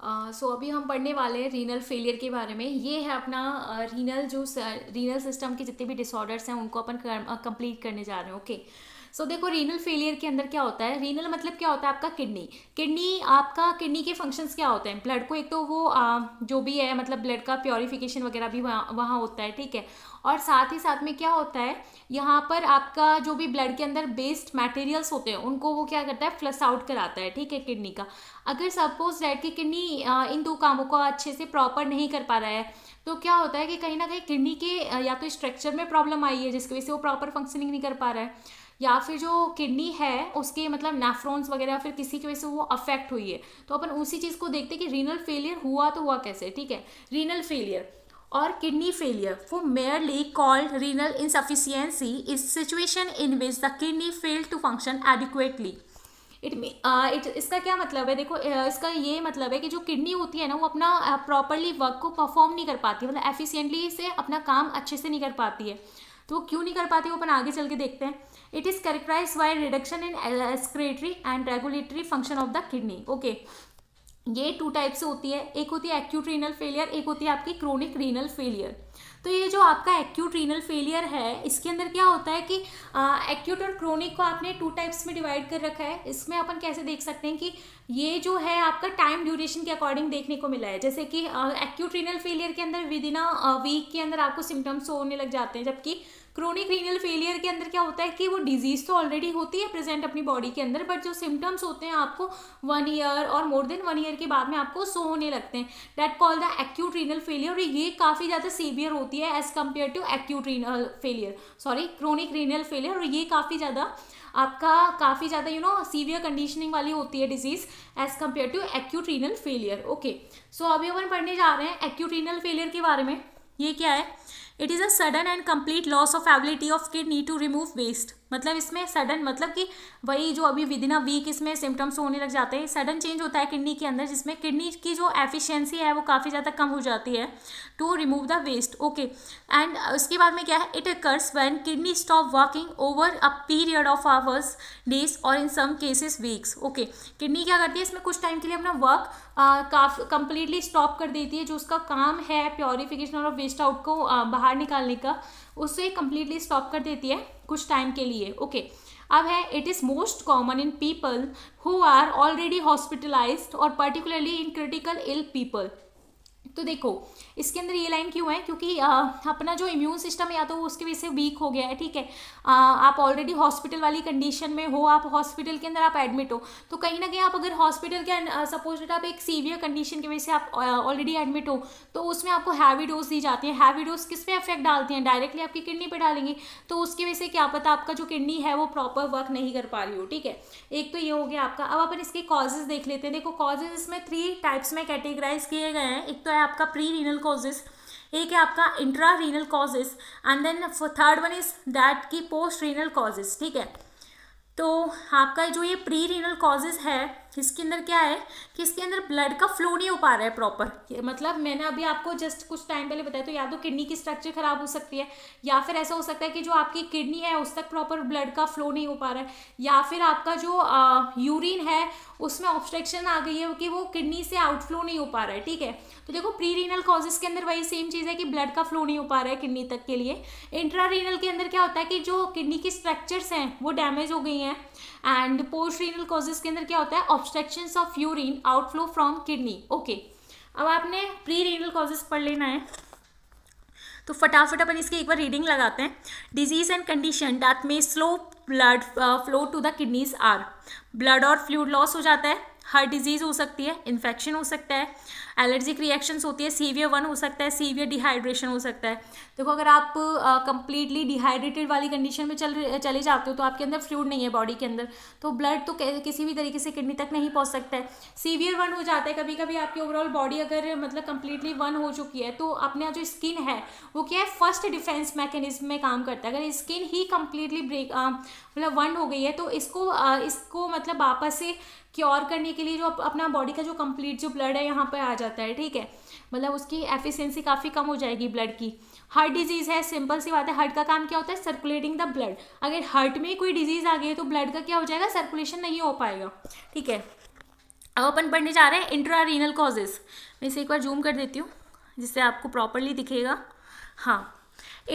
सो uh, so अभी हम पढ़ने वाले हैं रीनल फेलियर के बारे में ये है अपना रीनल uh, जो रीनल सिस्टम के जितने भी डिसऑर्डर्स हैं उनको अपन कंप्लीट करने जा रहे हैं ओके okay? सो so, देखो रीनल फेलियर के अंदर क्या होता है रीनल मतलब क्या होता है आपका किडनी किडनी आपका किडनी के फंक्शंस क्या होते हैं ब्लड को एक तो वो आ, जो भी है मतलब ब्लड का प्योरिफिकेशन वगैरह भी वहाँ वहाँ होता है ठीक है और साथ ही साथ में क्या होता है यहाँ पर आपका जो भी ब्लड के अंदर बेस्ड मटेरियल्स होते हैं उनको वो क्या करता है फ्लस आउट कराता है ठीक है किडनी का अगर सपोज डैड की किडनी इन दो कामों को अच्छे से प्रॉपर नहीं कर पा रहा है तो क्या होता है कि कहीं ना कहीं किडनी के या तो स्ट्रक्चर में प्रॉब्लम आई है जिसकी वजह से वो प्रॉपर फंक्शनिंग नहीं कर पा रहा है या फिर जो किडनी है उसके मतलब नेफ्रोन्स वगैरह फिर किसी की वजह से वो अफेक्ट हुई है तो अपन उसी चीज़ को देखते हैं कि रीनल फेलियर हुआ तो हुआ कैसे ठीक है रीनल फेलियर और किडनी फेलियर वो merely called renal insufficiency is situation in which the kidney fail to function adequately it it इसका क्या मतलब है देखो uh, इसका ये मतलब है कि जो किडनी होती है ना वो अपना प्रॉपरली uh, वर्क को परफॉर्म नहीं कर पाती मतलब एफिशिएंटली से अपना काम अच्छे से नहीं कर पाती है तो वो क्यों नहीं कर पाती वो अपन आगे चल के देखते हैं it is characterized by reduction in excretory and regulatory function of the kidney okay ये टू टाइप से होती है एक होती है एक्यूट रीनल फेलियर एक होती है आपकी क्रोनिक रीनल फेलियर तो ये जो आपका एक्यूट रीनल फेलियर है इसके अंदर क्या होता है कि एक्यूट और क्रोनिक को आपने टू टाइप्स में डिवाइड कर रखा है इसमें अपन कैसे देख सकते हैं कि ये जो है आपका टाइम ड्यूरेशन के अकॉर्डिंग देखने को मिला है जैसे कि एक्यूट रीनल फेलियर के अंदर विद इन अ वीक के अंदर आपको सिम्टम्स होने लग जाते हैं जबकि क्रोनिक रीनल फेलियर के अंदर क्या होता है कि वो डिजीज़ तो ऑलरेडी होती है प्रेजेंट अपनी बॉडी के अंदर बट जो सिम्टम्स होते हैं आपको वन ईयर और मोर देन वन ईयर के बाद में आपको सो होने लगते हैं that call the acute renal failure और ये काफ़ी ज़्यादा सीवियर होती है as compare to acute renal failure sorry chronic renal failure और ये काफ़ी ज़्यादा आपका काफ़ी ज़्यादा यू नो सीवियर कंडीशनिंग वाली होती है disease as compare to acute renal failure okay so अभी अपन पढ़ने जा रहे हैं एक्यूट रीनल फेलियर के बारे में ये क्या है It is a sudden and complete loss of ability of kidney to remove waste. मतलब इसमें सडन मतलब कि वही जो अभी विद इन अ वीक इसमें सिम्टम्स होने लग जाते हैं सडन चेंज होता है किडनी के अंदर जिसमें किडनी की जो एफिशिएंसी है वो काफ़ी ज़्यादा कम हो जाती है to remove the waste okay and उसके बाद में क्या है it occurs when kidney stop working over a period of hours days और in some cases weeks okay kidney क्या करती है इसमें कुछ टाइम के लिए अपना वर्क uh, काफ कंप्लीटली स्टॉप कर देती है जो उसका काम है प्योरीफिकेशन और वेस्ट आउट को uh, बाहर निकालने का उसे कम्प्लीटली स्टॉप कर देती है कुछ टाइम के लिए ओके okay. अब है it is most common in people who are already hospitalised और particularly in critical ill people तो देखो इसके अंदर ये लाइन क्यों है क्योंकि आ, अपना जो इम्यून सिस्टम है या तो उसकी वजह से वीक हो गया है ठीक है आ, आप ऑलरेडी हॉस्पिटल वाली कंडीशन में हो आप हॉस्पिटल के अंदर आप एडमिट हो तो कहीं ना कहीं आप अगर हॉस्पिटल के सपोज डेट आप एक सीवियर कंडीशन की वजह से आप ऑलरेडी एडमिट हो तो उसमें आपको हैवी डोज दी जाती है हैवी डोज किस पे अफेक्ट डालती हैं डायरेक्टली आपकी किडनी पर डालेंगे तो उसकी वजह से क्या पता आपका जो किडनी है वो प्रॉपर वर्क नहीं कर पा रही हो ठीक है एक तो ये हो गया आपका अब अपन इसके कॉजेज देख लेते हैं देखो कॉजेज इसमें थ्री टाइप्स में कैटेगराइज किए गए हैं एक तो है आपका प्री रीनल कॉजेज़ एक है आपका intra renal causes and then third one is that की पोस्ट रीनल कॉजेज ठीक है तो आपका जो ये प्री रीनल कॉजेज है किसके अंदर क्या है कि इसके अंदर ब्लड का फ्लो नहीं हो पा रहा है प्रॉपर मतलब मैंने अभी आपको जस्ट कुछ टाइम पहले बताया तो या तो किडनी की स्ट्रक्चर खराब हो सकती है या फिर ऐसा हो सकता है कि जो आपकी किडनी है उस तक प्रॉपर ब्लड का फ्लो नहीं हो पा रहा है या फिर आपका जो आ, यूरिन है उसमें ऑब्स्ट्रक्शन आ गई है कि वो किडनी से आउटफ्लो नहीं हो पा रहा है ठीक है तो देखो प्री रीनल कॉजेज के अंदर वही सेम चीज़ है कि ब्लड का फ्लो नहीं हो पा रहा है किडनी तक के लिए इंट्रा रीनल के अंदर क्या होता है कि जो किडनी की स्ट्रक्चर्स हैं वो डैमेज हो गई हैं एंड पोस्ट रीनल कॉजेज के अंदर क्या होता है obstruction of urine outflow from kidney okay अब आपने प्री रीनल कॉजेज पढ़ लेना है तो फटाफट अपन इसकी एक बार रीडिंग लगाते हैं disease and condition that may slow blood flow to the kidneys or blood और फ्लूड लॉस हो जाता है हार्ट डिजीज़ हो सकती है इन्फेक्शन हो सकता है एलर्जिक रिएक्शंस होती है सीवियर वन हो सकता है सीवियर डिहाइड्रेशन हो सकता है देखो अगर आप कंप्लीटली डिहाइड्रेटेड वाली कंडीशन में चल चले जाते हो तो आपके अंदर फ्लूड नहीं है बॉडी के अंदर तो ब्लड तो किसी भी तरीके से किडनी तक नहीं पहुँच सकता है सीवियर वन हो जाता है कभी कभी आपकी ओवरऑल बॉडी अगर मतलब कंप्लीटली वन हो चुकी है तो अपना जो स्किन है वो क्या है फर्स्ट डिफेंस मैकेनिज्म में काम करता है अगर स्किन ही कंप्लीटली ब्रेक मतलब वन हो गई है तो इसको इसको मतलब वापस से क्योर करने के लिए जो अपना बॉडी का जो कंप्लीट जो ब्लड है यहाँ पर आ जाता है ठीक है मतलब उसकी एफिशिएंसी काफ़ी कम हो जाएगी ब्लड की हार्ट डिजीज़ है सिंपल सी बात है हार्ट का काम क्या होता है सर्कुलेटिंग द ब्लड अगर हार्ट में कोई डिजीज़ आ गई है तो ब्लड का क्या हो जाएगा सर्कुलेशन नहीं हो पाएगा ठीक है अब अपन पढ़ने जा रहे हैं इंट्रा रीनल कॉजेज़ मैं इसे एक बार जूम कर देती हूँ जिससे आपको प्रॉपरली दिखेगा हाँ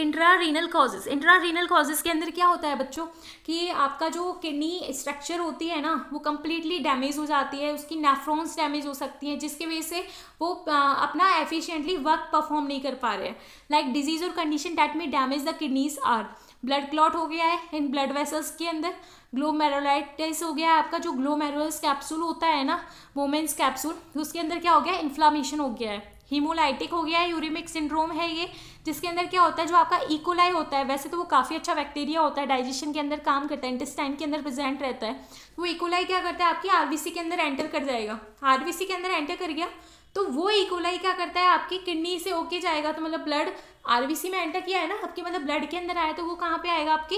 intra renal causes intra renal causes के अंदर क्या होता है बच्चों कि आपका जो किडनी स्ट्रक्चर होती है ना वो कम्प्लीटली डैमेज हो जाती है उसकी नेफ्रॉन्स डैमेज हो सकती हैं जिसकी वजह से वो अपना एफिशिएंटली वर्क परफॉर्म नहीं कर पा रहे हैं लाइक डिजीज और condition that may damage the kidneys or blood clot हो गया है इन ब्लड वेसल्स के अंदर ग्लोमेरोलाइटिस हो गया है आपका जो ग्लोमेरोल्स कैप्सूल होता है ना वोमेंस कैप्सूल उसके अंदर क्या हो गया इन्फ्लामेशन हो गया है हीमोलाइटिक हो गया है यूरिमिक सिंड्रोम है ये जिसके अंदर क्या होता है जो आपका इकोलाई e होता है वैसे तो वो काफ़ी अच्छा बैक्टीरिया होता है डाइजेशन के अंदर काम करता है इंटेस्टाइन के अंदर प्रेजेंट रहता है तो वो इकोलाई e क्या करता है आपकी आरबीसी के अंदर एंटर कर जाएगा आरबीसी के अंदर एंटर कर गया तो वो इकोलाई e क्या करता है आपकी किडनी से ओके जाएगा तो मतलब ब्लड आरबीसी में एंटर किया है ना आपके मतलब ब्लड के अंदर आया तो वो कहाँ पे आएगा आपके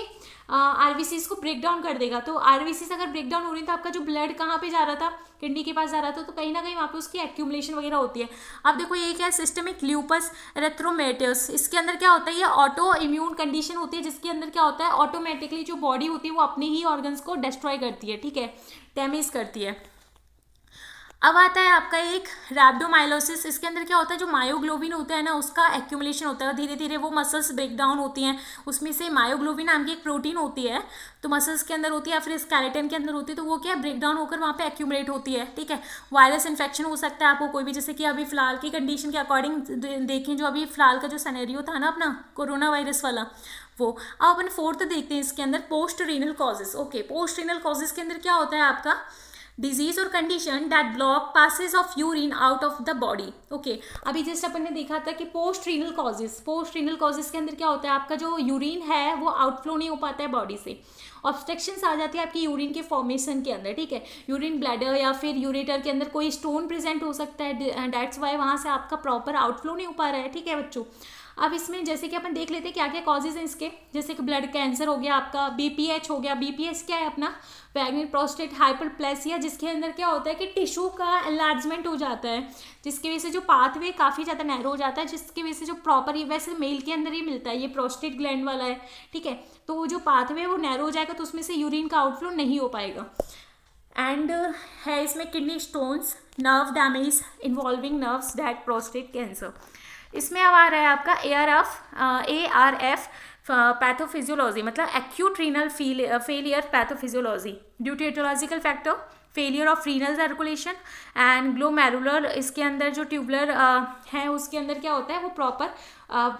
आरबीसी को ब्रेक डाउन कर देगा तो से अगर ब्रेक डाउन हो रही तो आपका जो ब्लड कहाँ पे जा रहा था किडनी के पास जा रहा था तो कहीं ना कहीं वहाँ पे उसकी एक्यूमलेशन वगैरह होती है अब देखो ये क्या सिस्टमिक ल्यूपस रेथ्रोमेटस इसके अंदर क्या होता है ये ऑटो इम्यून कंडीशन होती है जिसके अंदर क्या होता है ऑटोमेटिकली जो बॉडी होती है वो अपने ही ऑर्गन्स को डिस्ट्रॉय करती है ठीक है डैमेज करती है अब आता है आपका एक रैबडोमाइलोसिस इसके अंदर क्या होता है जो मायोग्लोबिन होता है ना उसका एक्यूमुलेशन होता है धीरे धीरे वो मसल्स ब्रेक डाउन होती हैं उसमें से मायोग्लोबिन नाम की एक प्रोटीन होती है तो मसल्स के अंदर होती है या फिर स्केलेटन के अंदर होती है तो वो क्या है ब्रेक डाउन होकर वहाँ पर एक्यूमुलेट होती है ठीक है वायरस इन्फेक्शन हो सकता है आपको कोई भी जैसे कि अभी फिलहाल की कंडीशन के अकॉर्डिंग देखें जो अभी फिलहाल का जो सनेरियो था ना अपना कोरोना वायरस वाला वो अब अपन फोर्थ देखते हैं इसके अंदर post renal causes okay post renal causes के अंदर क्या होता है आपका डिजीज और condition that block passes of urine out of the body okay अभी जस्ट अपन ने देखा था कि post renal causes post renal causes के अंदर क्या होता है आपका जो यूरिन है वो आउटफ्लो नहीं हो पाता है बॉडी से ऑब्स्ट्रक्शंस आ जाती है आपकी यूरिन के फॉर्मेशन के अंदर ठीक है यूरिन ब्लैडर या फिर यूरेटर के अंदर कोई स्टोन प्रेजेंट हो सकता है डैट्स वाई वहाँ से आपका प्रॉपर आउटफ्लो नहीं हो पा रहा है ठीक है बच्चों अब इसमें जैसे कि अपन देख लेते हैं क्या क्या कॉजेज हैं इसके जैसे कि ब्लड कैंसर हो गया आपका बीपीएच हो गया बीपीएच क्या है अपना वैग्नेट प्रोस्टेट हाइपरप्लेसिया जिसके अंदर क्या होता है कि टिश्यू का एनलार्जमेंट हो जाता है जिसकी वजह से जो पाथवे काफ़ी ज़्यादा नैरो हो जाता है जिसकी वजह से जो प्रॉपर वैसे मेल के अंदर ही मिलता है ये प्रोस्टेट ग्लैंड वाला है ठीक है तो वो जो पाथवे वो नैरो हो जाएगा तो उसमें से यूरिन का आउटफ्लो नहीं हो पाएगा एंड है इसमें kidney stones nerve damage involving nerves that prostate cancer इसमें अब आ रहा है आपका A R F A R F pathophysiology मतलब acute renal failure pathophysiology due to etiological factor failure of renal circulation and glomerular इसके अंदर जो ट्यूबलर है उसके अंदर क्या होता है वो प्रॉपर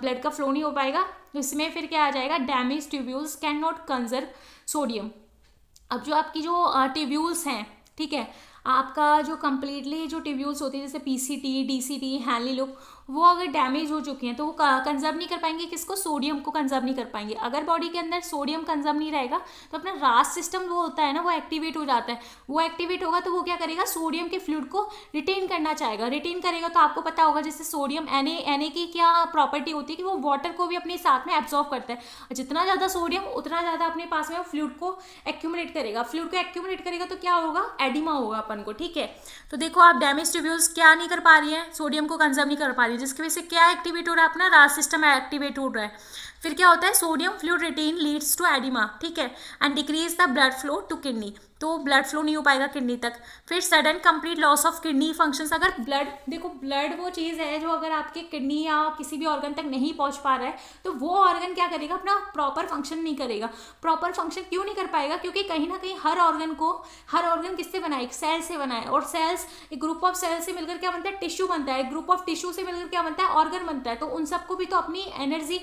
ब्लड का फ्लो नहीं हो पाएगा इसमें फिर क्या आ जाएगा damage tubules can not conserve sodium अब जो आपकी जो ट्यूब्यूल्स हैं ठीक है आपका जो कम्प्लीटली जो ट्यूब्यूल्स होती है जैसे P C T D C T Henle loop वो अगर डैमेज हो चुकी हैं तो वो कंजर्व नहीं कर पाएंगे किसको सोडियम को कंजर्व नहीं कर पाएंगे अगर बॉडी के अंदर सोडियम कंजर्व नहीं रहेगा तो अपना रास सिस्टम जो होता है ना वो एक्टिवेट हो जाता है वो एक्टिवेट होगा तो वो क्या करेगा सोडियम के फ्लूड को रिटेन करना चाहेगा रिटेन करेगा तो आपको पता होगा जैसे सोडियम एन ए की क्या प्रॉपर्टी होती है कि वो वाटर को भी अपने साथ में एब्जॉर्व करता है जितना ज़्यादा सोडियम उतना ज़्यादा अपने पास में फ्लूड को एक्यूमुलेट करेगा फ्लूड को एक्यूमुलेट करेगा तो क्या होगा एडिमा होगा अपन को ठीक है तो देखो आप डैमेज ट्रिब्यूल्स क्या नहीं कर पा रही है सोडियम को कंजर्व नहीं कर पा रही है जिसकी वजह से क्या एक्टिवेट हो रहा है अपना रास सिस्टम एक्टिवेट हो रहा है फिर क्या होता है sodium fluid retain leads to oedema ठीक है and decrease the blood flow to kidney तो ब्लड फ्लो नहीं हो पाएगा किडनी तक फिर sudden complete loss of kidney functions अगर ब्लड देखो ब्लड वो चीज़ है जो अगर आपके किडनी या किसी भी ऑर्गन तक नहीं पहुंच पा रहा है तो वो ऑर्गन क्या करेगा अपना प्रॉपर फंक्शन नहीं करेगा प्रॉपर फंक्शन क्यों नहीं कर पाएगा क्योंकि कहीं ना कहीं हर ऑर्गन को हर ऑर्गन किससे बनाए एक सेल से बनाए और सेल्स एक ग्रुप ऑफ सेल से मिलकर क्या बनता है टिश्यू बनता है ग्रुप ऑफ टिश्यू से मिलकर क्या बनता है ऑर्गन बनता है तो उन सबको भी तो अपनी एनर्जी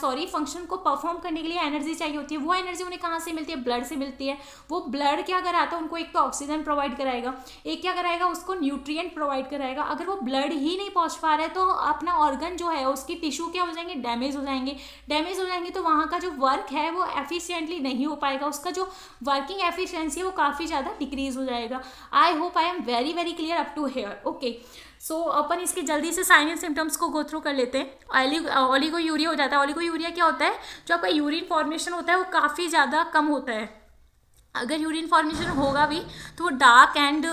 सॉरी फंक्शन को परफॉर्म करने के लिए एनर्जी चाहिए होती है वो एनर्जी उन्हें कहाँ से मिलती है ब्लड से मिलती है वो ब्लड ब्लड क्या कराता है उनको एक तो ऑक्सीजन प्रोवाइड कराएगा एक क्या कराएगा उसको न्यूट्रिएंट प्रोवाइड कराएगा अगर वो ब्लड ही नहीं पहुंच पा रहा है तो अपना ऑर्गन जो है उसकी टिश्यू क्या हो जाएंगे डैमेज हो जाएंगे डैमेज हो जाएंगे तो वहाँ का जो वर्क है वो एफिशियंटली नहीं हो पाएगा उसका जो वर्किंग एफिशियंसी है वो काफ़ी ज़्यादा डिक्रीज हो जाएगा I hope I am very very clear up to here okay so so, अपन इसके जल्दी से साइन एंड सिम्टम्स को गो थ्रू कर लेते हैं ऑलिगो यूरिया हो जाता है ऑलिगो यूरिया क्या होता है जो आपका यूरिन फॉर्मेशन होता है वो काफ़ी ज़्यादा कम होता है अगर यूरिन फॉर्मेशन होगा भी तो वो डार्क एंड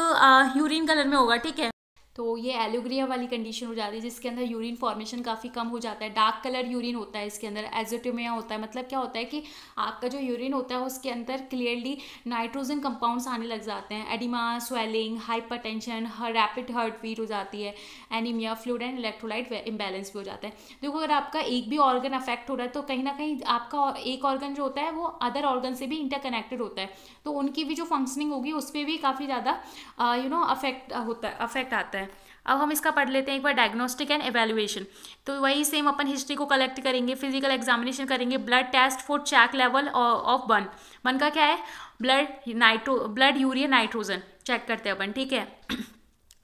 यूरिन कलर में होगा ठीक है तो ये एलोग्रिया वाली कंडीशन हो जाती है जिसके अंदर यूरिन फॉर्मेशन काफ़ी कम हो जाता है डार्क कलर यूरिन होता है इसके अंदर एजोटोमिया होता है मतलब क्या होता है कि आपका जो यूरिन होता है उसके अंदर क्लियरली नाइट्रोजन कंपाउंड्स आने लग जाते हैं oedema swelling hypertension rapid heart beat हो जाती है anaemia fluid and electrolyte imbalance भी हो जाता है देखो अगर आपका एक भी ऑर्गन अफेक्ट हो रहा है तो कहीं ना कहीं आपका एक ऑर्गन जो होता है वो अदर ऑर्गन से भी इंटरकनेक्टेड होता है तो उनकी भी जो फंक्शनिंग होगी उस पर भी काफ़ी ज़्यादा यू नो अफेक्ट होता है अफेक्ट आता है अब हम इसका पढ़ लेते हैं एक बार डायग्नोस्टिक एंड एवेल्युएशन तो वही सेम अपन हिस्ट्री को कलेक्ट करेंगे फिजिकल एग्जामिनेशन करेंगे blood test for check level of BUN BUN का क्या है blood nitro blood urea nitrogen check करते हैं अपन ठीक है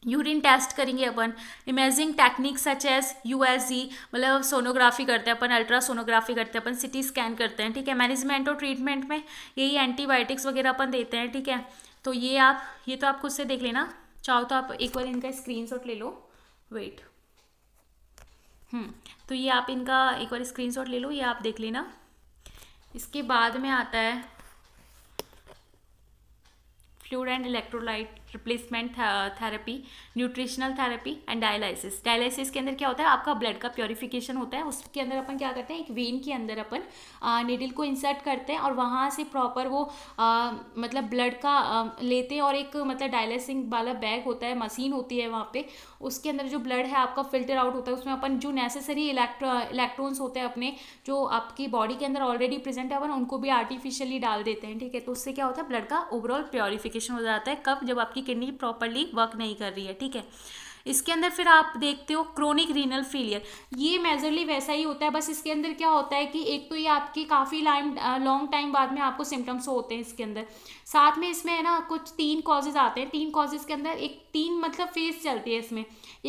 यूरिन टेस्ट करेंगे अपन imaging technique such as U S G मतलब सोनोग्राफी करते हैं अपन अल्ट्रासोनोग्राफी करते हैं अपन सिटी स्कैन करते हैं ठीक है मैनेजमेंट और ट्रीटमेंट में यही एंटीबायोटिक्स वगैरह अपन देते हैं ठीक है तो ये आप ये तो आप खुद से देख लेना चाहो तो आप एक बार इनका स्क्रीनशॉट ले लो वेट हम्म तो ये आप इनका एक बार स्क्रीनशॉट ले लो ये आप देख लेना इसके बाद में आता है fluid and electrolyte replacement therapy nutritional therapy and dialysis dialysis के अंदर क्या होता है आपका ब्लड का प्योरिफिकेशन होता है उसके अंदर अपन क्या करते हैं एक वेन के अंदर अपन नीडल को इंसर्ट करते हैं और वहाँ से प्रॉपर वो आ, मतलब ब्लड का आ, लेते हैं और एक मतलब डायलिसिंग वाला बैग होता है मशीन होती है वहाँ पर उसके अंदर जो ब्लड है आपका फिल्टर आउट होता है उसमें अपन जो नेसेसरी इलेक्ट्रो इलेक्ट्रॉन्स होते हैं अपने जो आपकी बॉडी के अंदर ऑलरेडी प्रेजेंट है अपन उनको भी आर्टिफिशियली डाल देते हैं ठीक है तो उससे क्या होता है ब्लड का ओवरऑल प्योरिफिकेशन हो जाता है कब जब आपकी आपकी किडनी प्रॉपरली वर्क नहीं कर रही है ठीक है इसके अंदर फिर आप देखते हो क्रोनिक रीनल फेलियर ये मेजरली वैसा ही होता है बस इसके अंदर क्या होता है कि एक तो ये आपके काफ़ी लाइम लॉन्ग टाइम बाद में आपको सिम्टम्स होते हैं इसके अंदर साथ में इसमें है ना कुछ तीन कॉजेज आते हैं तीन कॉजेज के अंदर एक तीन मतलब फेज चलती है इसमें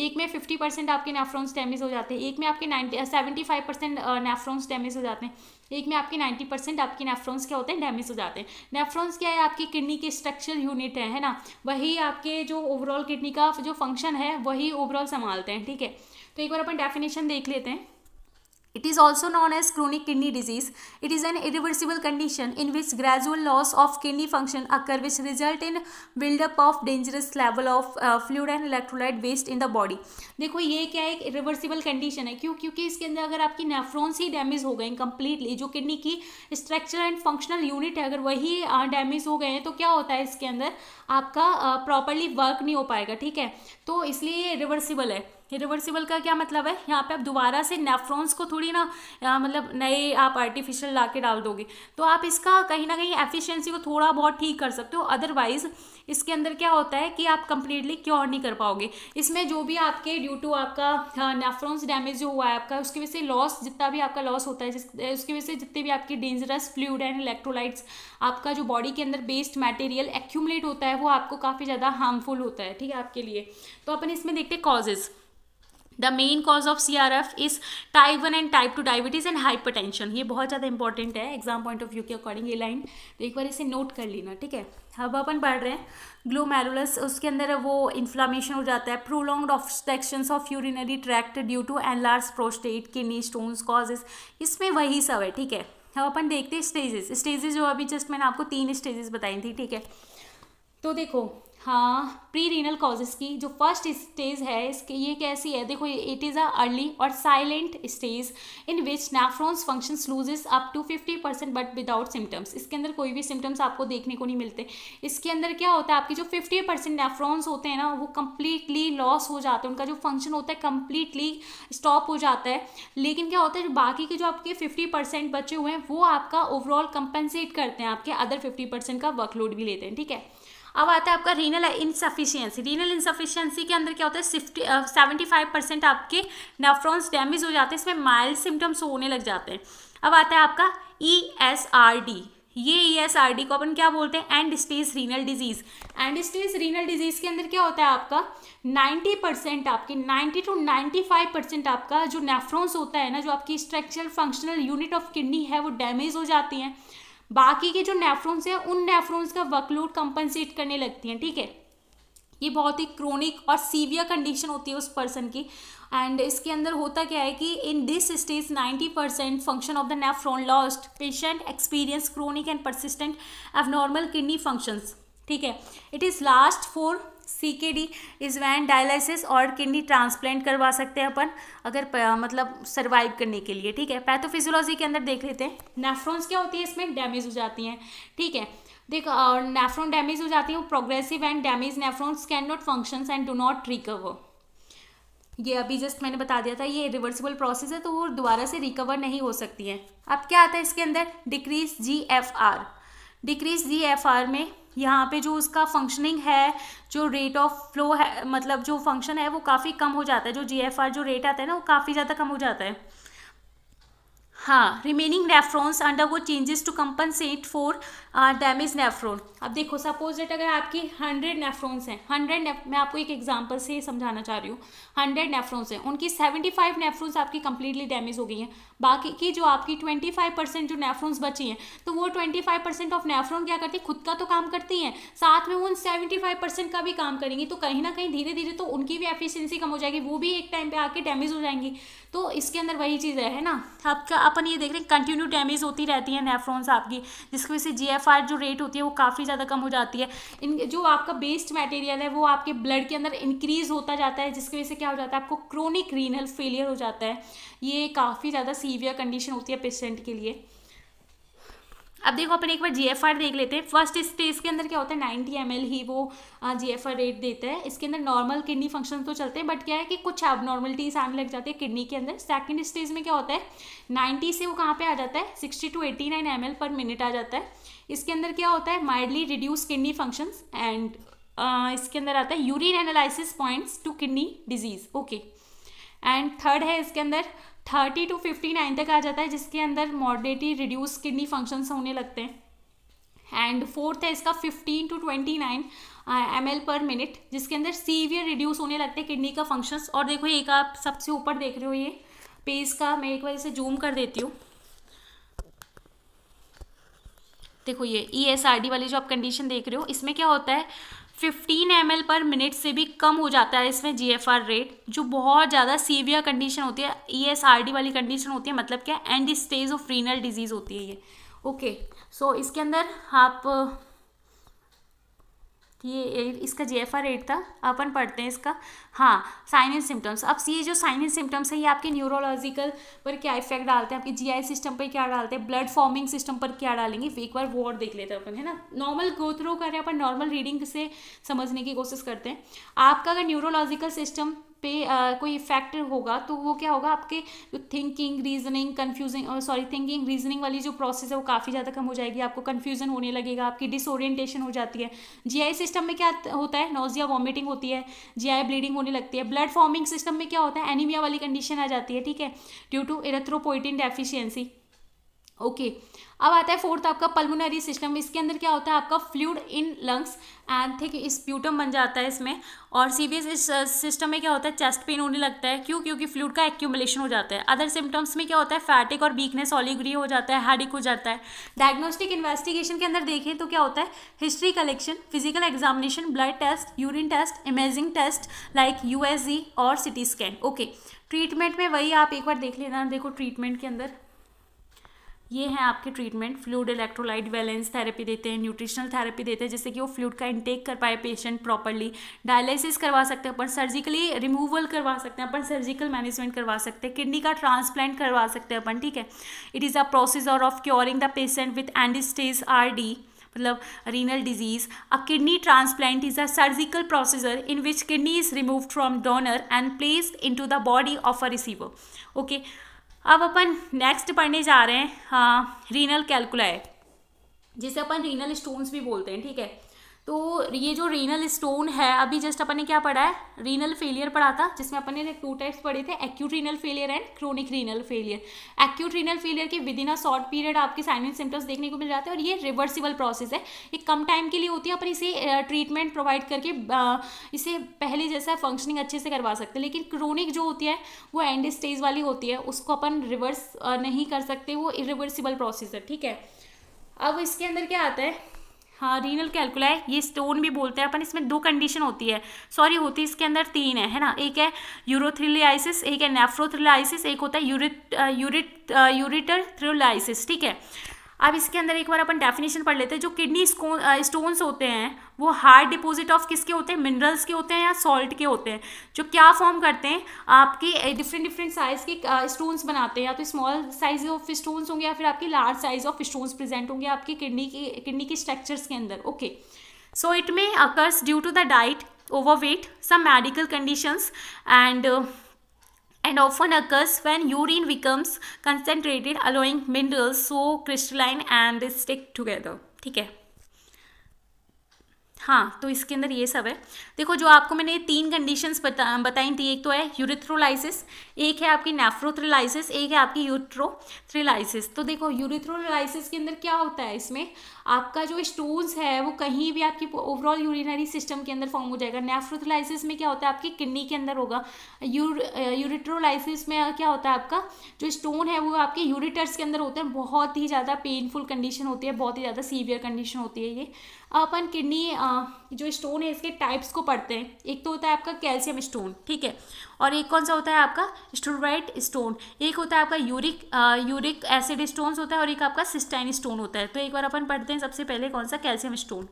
एक में फिफ्टी परसेंट आपके नेफ्रॉन्स डैमेज हो जाते हैं एक में आपके ninety seventy five percent nephrons damage हो जाते हैं एक में आपके 90 परसेंट आपके नेफ्रॉन्स क्या होते हैं डैमेज हो जाते हैं नेफ्रॉन्स क्या है आपकी किडनी के स्ट्रक्चर यूनिट है है ना वही आपके जो ओवरऑल किडनी का जो फंक्शन है वही ओवरऑल संभालते हैं ठीक है तो एक बार अपन डेफिनेशन देख लेते हैं It is also known as chronic kidney disease. It is an irreversible condition in which gradual loss of kidney function occur which result in buildup of dangerous level of uh, fluid and electrolyte waste in the body. देखो ये क्या है एक reversible condition है क्यों क्योंकि इसके अंदर अगर आपकी नेफ्रॉन्स ही डैमेज हो गए कंप्लीटली जो किडनी की स्ट्रक्चर एंड फंक्शनल यूनिट है अगर वही डैमेज हो गए हैं तो क्या होता है इसके अंदर आपका प्रॉपरली वर्क नहीं हो पाएगा ठीक है तो इसलिए ये रिवर्सिबल है रिवर्सिबल का क्या मतलब है यहाँ पे आप दोबारा से नेफ्रॉन्स को थोड़ी ना मतलब नए आप आर्टिफिशियल ला के डाल दोगे तो आप इसका कहीं ना कहीं एफिशिएंसी को थोड़ा बहुत ठीक कर सकते हो अदरवाइज इसके अंदर क्या होता है कि आप कंप्लीटली क्योर नहीं कर पाओगे इसमें जो भी आपके ड्यू टू आपका नेफ्रॉन्स डैमेज जो हुआ है आपका उसकी वजह से लॉस जितना भी आपका लॉस होता है जिस उसकी वजह से जितने भी आपकी डेंजरस फ्लूड एंड इलेक्ट्रोलाइट्स आपका जो बॉडी के अंदर बेस्ड मटेरियल एक्यूमलेट होता है वो आपको काफ़ी ज़्यादा हार्मफुल होता है ठीक है आपके लिए तो अपन इसमें देखते हैं causes the main cause of C R F is type one and type two diabetes and hypertension ये बहुत ज़्यादा इंपॉर्टेंट है एग्जाम पॉइंट ऑफ व्यू के अकॉर्डिंग ये लाइन तो एक बार इसे नोट कर लेना ठीक है अब अपन पढ़ रहे हैं ग्लोमेरुलस उसके अंदर वो इन्फ्लामेशन हो जाता है prolong obstruction of urinary tract due to enlarge prostate kidney stones causes इसमें वही सब है ठीक है अब अपन देखते हैं स्टेजेस स्टेजेस जो अभी जस्ट मैंने आपको तीन स्टेजेस बताई थी ठीक है तो देखो हाँ प्री रीनल कॉजेस की जो फर्स्ट स्टेज है इसके ये कैसी है देखो इट इज़ अ अर्ली और silent stage in which nephrons function loses up to fifty percent but without symptoms इसके अंदर कोई भी सिम्टम्स आपको देखने को नहीं मिलते इसके अंदर क्या होता है आपकी जो फिफ्टी परसेंट नेफ्रॉन्स होते हैं ना वो कम्प्लीटली लॉस हो जाते हैं उनका जो फंक्शन होता है कम्प्लीटली स्टॉप हो जाता है लेकिन क्या होता है जो बाकी के जो आपके फिफ्टी परसेंट बचे हुए हैं वो आपका ओवरऑल कंपनसेट करते हैं आपके अदर फिफ्टी परसेंट का वर्कलोड भी लेते हैं ठीक है अब आता है आपका रीनल इनसफिशियंसी रीनल इनसफिशियंसी के अंदर क्या होता है सिफ्टी सेवेंटी फाइव परसेंट आपके नेफ्रॉन्स डैमेज हो जाते हैं इसमें माइल्ड सिम्टम्स होने लग जाते हैं अब आता है आपका ई एस आर डी ये ई एस आर डी को अपन क्या बोलते हैं end stage renal disease end stage renal disease के अंदर क्या होता है आपका नाइन्टी परसेंट आपके ninety to ninety five percent आपका जो नेफ्रॉन्स होता है ना जो आपकी structural functional unit of kidney है वो डैमेज हो जाती हैं बाकी के जो नेफ्रोन्स हैं उन नेफ्रोन्स का वर्कलोड कंपनसेट करने लगती हैं ठीक है ये बहुत ही क्रोनिक और सीवियर कंडीशन होती है उस पर्सन की एंड इसके अंदर होता क्या है कि in this stage 90 percent function of the nephron lost patient experience chronic and persistent normal kidney functions ठीक है it is last for C K D is when dialysis और किडनी ट्रांसप्लांट करवा सकते हैं अपन अगर मतलब सर्वाइव करने के लिए ठीक है पैथोफिजियोलॉजी के अंदर देख लेते हैं नेफ्रॉन्स क्या होती है इसमें डैमेज हो जाती हैं ठीक है देखो और नेफ्रॉन डैमेज हो जाती है progressive and damage nephrons can not functions and do not recover ये अभी जस्ट मैंने बता दिया था ये रिवर्सिबल प्रोसेस है तो वो दोबारा से रिकवर नहीं हो सकती हैं अब क्या आता है इसके अंदर decrease G F R decrease G F R में यहाँ पे जो उसका फंक्शनिंग है जो रेट ऑफ फ्लो है मतलब जो फंक्शन है वो काफ़ी कम हो जाता है जो जी जो रेट आता है ना वो काफ़ी ज़्यादा कम हो जाता है हाँ remaining nephrons undergo changes to compensate for damage nephron अब देखो सपोज डेट अगर आपकी हंड्रेड नेफ्रोन्स हैं हंड्रेड मैं आपको एक एग्जांपल से समझाना चाह रही हूँ हंड्रेड नेफ्रोन्स हैं उनकी सेवेंटी फाइव नेफ्रोन्स आपकी कम्प्लीटली डैमेज हो गई हैं बाकी की जो आपकी ट्वेंटी फाइव परसेंट जो नेफ्रोन्स बची हैं तो वो twenty five percent of nephron क्या करती है खुद का तो काम करती हैं साथ में वो उन सेवेंटी फाइव परसेंट का भी काम करेंगी तो कहीं ना कहीं धीरे धीरे तो उनकी भी एफिशियंसी कम हो जाएगी वो भी एक टाइम पर आके डैमेज हो जाएंगी तो इसके अंदर वही चीज़ है ना आपका अपन ये देख रहे हैं कंटिन्यू डैमेज होती रहती है नेफ्रॉन्स आपकी जिसकी वजह से जी जो रेट होती है वो काफ़ी ज़्यादा कम हो जाती है इन जो आपका बेस्ट मटेरियल है वो आपके ब्लड के अंदर इंक्रीज़ होता जाता है जिसकी वजह से क्या हो जाता है आपको क्रोनिक रीनल फेलियर हो जाता है ये काफ़ी ज़्यादा सीवियर कंडीशन होती है पेशेंट के लिए अब देखो अपन एक बार जी देख लेते हैं फर्स्ट स्टेज के अंदर क्या होता है नाइन्टी एम ही वो जी एफ रेट देता है इसके अंदर नॉर्मल किडनी फंक्शन तो चलते हैं बट क्या है कि कुछ एबनॉर्मलिटीज आने लग जाती है किडनी के अंदर सेकेंड स्टेज में क्या होता है नाइन्टी से वो कहाँ पर आ जाता है sixty to eighty nine M per minute आ जाता है इसके अंदर क्या होता है mildly reduce kidney function and इसके अंदर आता है urine analysis points to kidney disease okay and third है इसके अंदर थर्टी टू फिफ्टी नाइन तक आ जाता है जिसके अंदर मॉडरेटली रिड्यूस किडनी फंक्शंस होने लगते हैं एंड फोर्थ है इसका fifteen to twenty nine M L per minute जिसके अंदर सीवियर रिड्यूस होने लगते हैं किडनी का फंक्शंस और देखो एक आप सबसे ऊपर देख रहे हो ये पेज का मैं एक बार इसे जूम कर देती हूँ देखो ये ई एस आर डी वाली जो आप कंडीशन देख रहे हो इसमें क्या होता है 15 एम पर मिनट से भी कम हो जाता है इसमें जी रेट जो बहुत ज़्यादा सीवियर कंडीशन होती है ई e वाली कंडीशन होती है मतलब क्या end stage of renal disease होती है ये ओके okay. सो so, इसके अंदर आप कि ये इसका जे एफ आर एट था अपन पढ़ते हैं इसका हाँ साइन एंड सिम्टम्स अब ये जो साइन एंड सिम्टम्स है ये आपके न्यूरोलॉजिकल पर क्या इफेक्ट डालते हैं आपके जीआई सिस्टम पर क्या डालते हैं ब्लड फॉर्मिंग सिस्टम पर क्या डालेंगे एक बार वो और देख लेते हैं अपन है ना नॉर्मल गो थ्रू कर रहे हैं अपन नॉर्मल रीडिंग से समझने की कोशिश करते हैं आपका अगर न्यूरोलॉजिकल सिस्टम पे आ, कोई इफेक्ट होगा तो वो क्या होगा आपके जो thinking reasoning confusing sorry thinking reasoning वाली जो प्रोसेस है वो काफ़ी ज़्यादा कम हो जाएगी आपको कन्फ्यूजन होने लगेगा आपकी डिसोरिएंटेशन हो जाती है जीआई सिस्टम में क्या होता है नोजिया वॉमिटिंग होती है जीआई ब्लीडिंग होने लगती है ब्लड फॉर्मिंग सिस्टम में क्या होता है एनीमिया वाली कंडीशन आ जाती है ठीक है due to erythropoietin deficiency okay okay. अब आता है फोर्थ आपका पल्मोनरी सिस्टम इसके अंदर क्या होता है आपका fluid in lungs and thick sputum बन जाता है इसमें और सी इस सिस्टम में क्या होता है चेस्ट पेन होने लगता है क्यों क्योंकि फ्लूड का एक्यूमुलेशन हो जाता है अदर सिम्टम्स में क्या होता है फैटिक और वीकनेस ऑलिग्री हो जाता है हेडिक हो जाता है डायग्नोस्टिक इन्वेस्टिगेशन के अंदर देखें तो क्या होता है history collection physical examination blood test urine test imaging test like U और सी स्कैन ओके ट्रीटमेंट में वही आप एक बार देख लेना देखो ट्रीटमेंट के अंदर ये हैं आपके treatment fluid electrolyte balance therapy देते हैं न्यूट्रिशनल थेरेपी देते हैं जिससे कि वो फ्लूड का इंटेक कर पाए पेशेंट प्रॉपरली डायलिसिस करवा सकते हैं अपन सर्जिकली रिमूवल करवा सकते हैं अपन सर्जिकल मैनेजमेंट करवा सकते हैं किडनी का ट्रांसप्लांट करवा सकते हैं अपन ठीक है it is a process of curing the patient with end stage R D मतलब disease a kidney transplant is a surgical procedure in which kidney is remove from donor and place into the body of a receiver okay अब अपन next पढ़ने जा रहे हैं हाँ renal calculi जिसे अपन renal stones भी बोलते हैं ठीक है तो ये जो रीनल स्टोन है अभी जस्ट अपन ने क्या पढ़ा है रीनल फेलियर पढ़ा था जिसमें अपन ने टू टाइप्स पढ़े थे acute renal failure and chronic renal failure acute renal failure के within a short period आपके साइन एंड सिम्टम्स देखने को मिल जाते हैं और ये रिवर्सिबल प्रोसेस है ये कम टाइम के लिए होती है अपन इसे ट्रीटमेंट प्रोवाइड करके इसे पहले जैसा फंक्शनिंग अच्छे से करवा सकते हैं लेकिन क्रोनिक जो होती है वो एंड स्टेज वाली होती है उसको अपन रिवर्स नहीं कर सकते वो इरिवर्सिबल प्रोसेस है ठीक है अब इसके अंदर क्या आता है हाँ रीनल है ये स्टोन भी बोलते हैं अपन इसमें दो कंडीशन होती है सॉरी होती है इसके अंदर तीन है है ना एक है यूरोथ्रिलियाइसिस एक है नेफ्रोथ्रिलाइसिस एक होता है यूरिट यूरिट यूरिटर थ्रिलाइसिस ठीक है अब इसके अंदर एक बार अपन डेफिनेशन पढ़ लेते हैं जो किडनी स्टोन्स होते हैं वो हार्ड डिपोजिट ऑफ किसके होते हैं मिनरल्स के होते हैं या सॉल्ट के होते हैं जो क्या फॉर्म करते हैं आपके डिफरेंट डिफरेंट साइज़ के स्टोन्स बनाते हैं या तो स्मॉल साइज ऑफ स्टोन्स होंगे या फिर आपके large size of stones present होंगे आपकी किडनी की किडनी के स्ट्रक्चर्स के अंदर okay so it may occurs due to the diet overweight some medical conditions uh, and often occurs when urine becomes concentrated allowing minerals so crystalline and they stick together ठीक है हाँ तो इसके अंदर ये सब है देखो जो आपको मैंने तीन कंडीशन बता बताई थी एक तो है यूरिथ्रोलाइसिस एक है आपकी नेफ्रोथ्रिलाइसिस एक है आपकी यूट्रोथ्रिलाइसिस तो देखो यूरिथ्रोलाइसिस के अंदर क्या होता है इसमें आपका जो स्टोन्स है वो कहीं भी आपकी ओवरऑल यूरिनरी सिस्टम के अंदर फॉर्म हो जाएगा नेफ्रोथ्रोलाइसिस में क्या होता है आपकी किडनी के अंदर होगा यूर यूरिट्रोलाइसिस में क्या होता है आपका जो स्टोन है वो आपके यूरिटर्स के अंदर होते हैं बहुत ही ज़्यादा पेनफुल कंडीशन होती है बहुत ही ज़्यादा सीवियर कंडीशन होती है ये अपन किडनी जो स्टोन है इसके टाइप्स को पढ़ते हैं एक तो होता है आपका कैल्शियम स्टोन ठीक है और एक कौन सा होता है आपका स्टोराइट स्टोन एक होता है आपका uric ah, uric acid stone होता है और एक आपका सिस्टाइन स्टोन होता है तो एक बार अपन पढ़ते हैं सबसे पहले कौन सा कैल्शियम स्टोन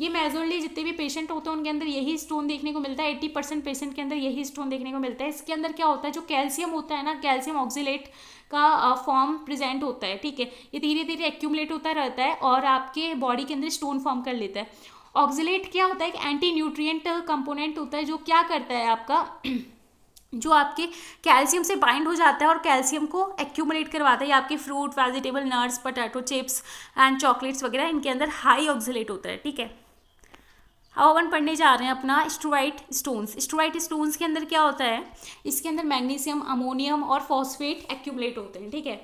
ये मेजोरली जितने भी पेशेंट होते हैं उनके अंदर यही स्टोन देखने को मिलता है एट्टी परसेंट पेशेंट के अंदर यही स्टोन देखने को मिलता है इसके अंदर क्या होता है जो कैल्शियम होता है ना कैल्शियम ऑक्सीलेट का फॉर्म प्रेजेंट होता है ठीक है ये धीरे धीरे एक्यूमलेट होता रहता है और आपके बॉडी के अंदर स्टोन फॉर्म कर लेता है ऑक्जिलेट क्या होता है एक एंटी न्यूट्रिएंट कंपोनेंट होता है जो क्या करता है आपका जो आपके कैल्शियम से बाइंड हो जाता है और कैल्शियम को एक्यूमुलेट करवाता है ये आपके fruit vegetable nuts potato chips and chocolates वगैरह इनके अंदर हाई ऑक्जिलेट होता है ठीक है अब अपन पढ़ने जा रहे हैं अपना स्टोराइट स्टोन्स स्टोराइट स्टोन्स के अंदर क्या होता है इसके अंदर मैग्नीशियम अमोनियम और फॉस्फेट एक्यूमुलेट होते हैं ठीक है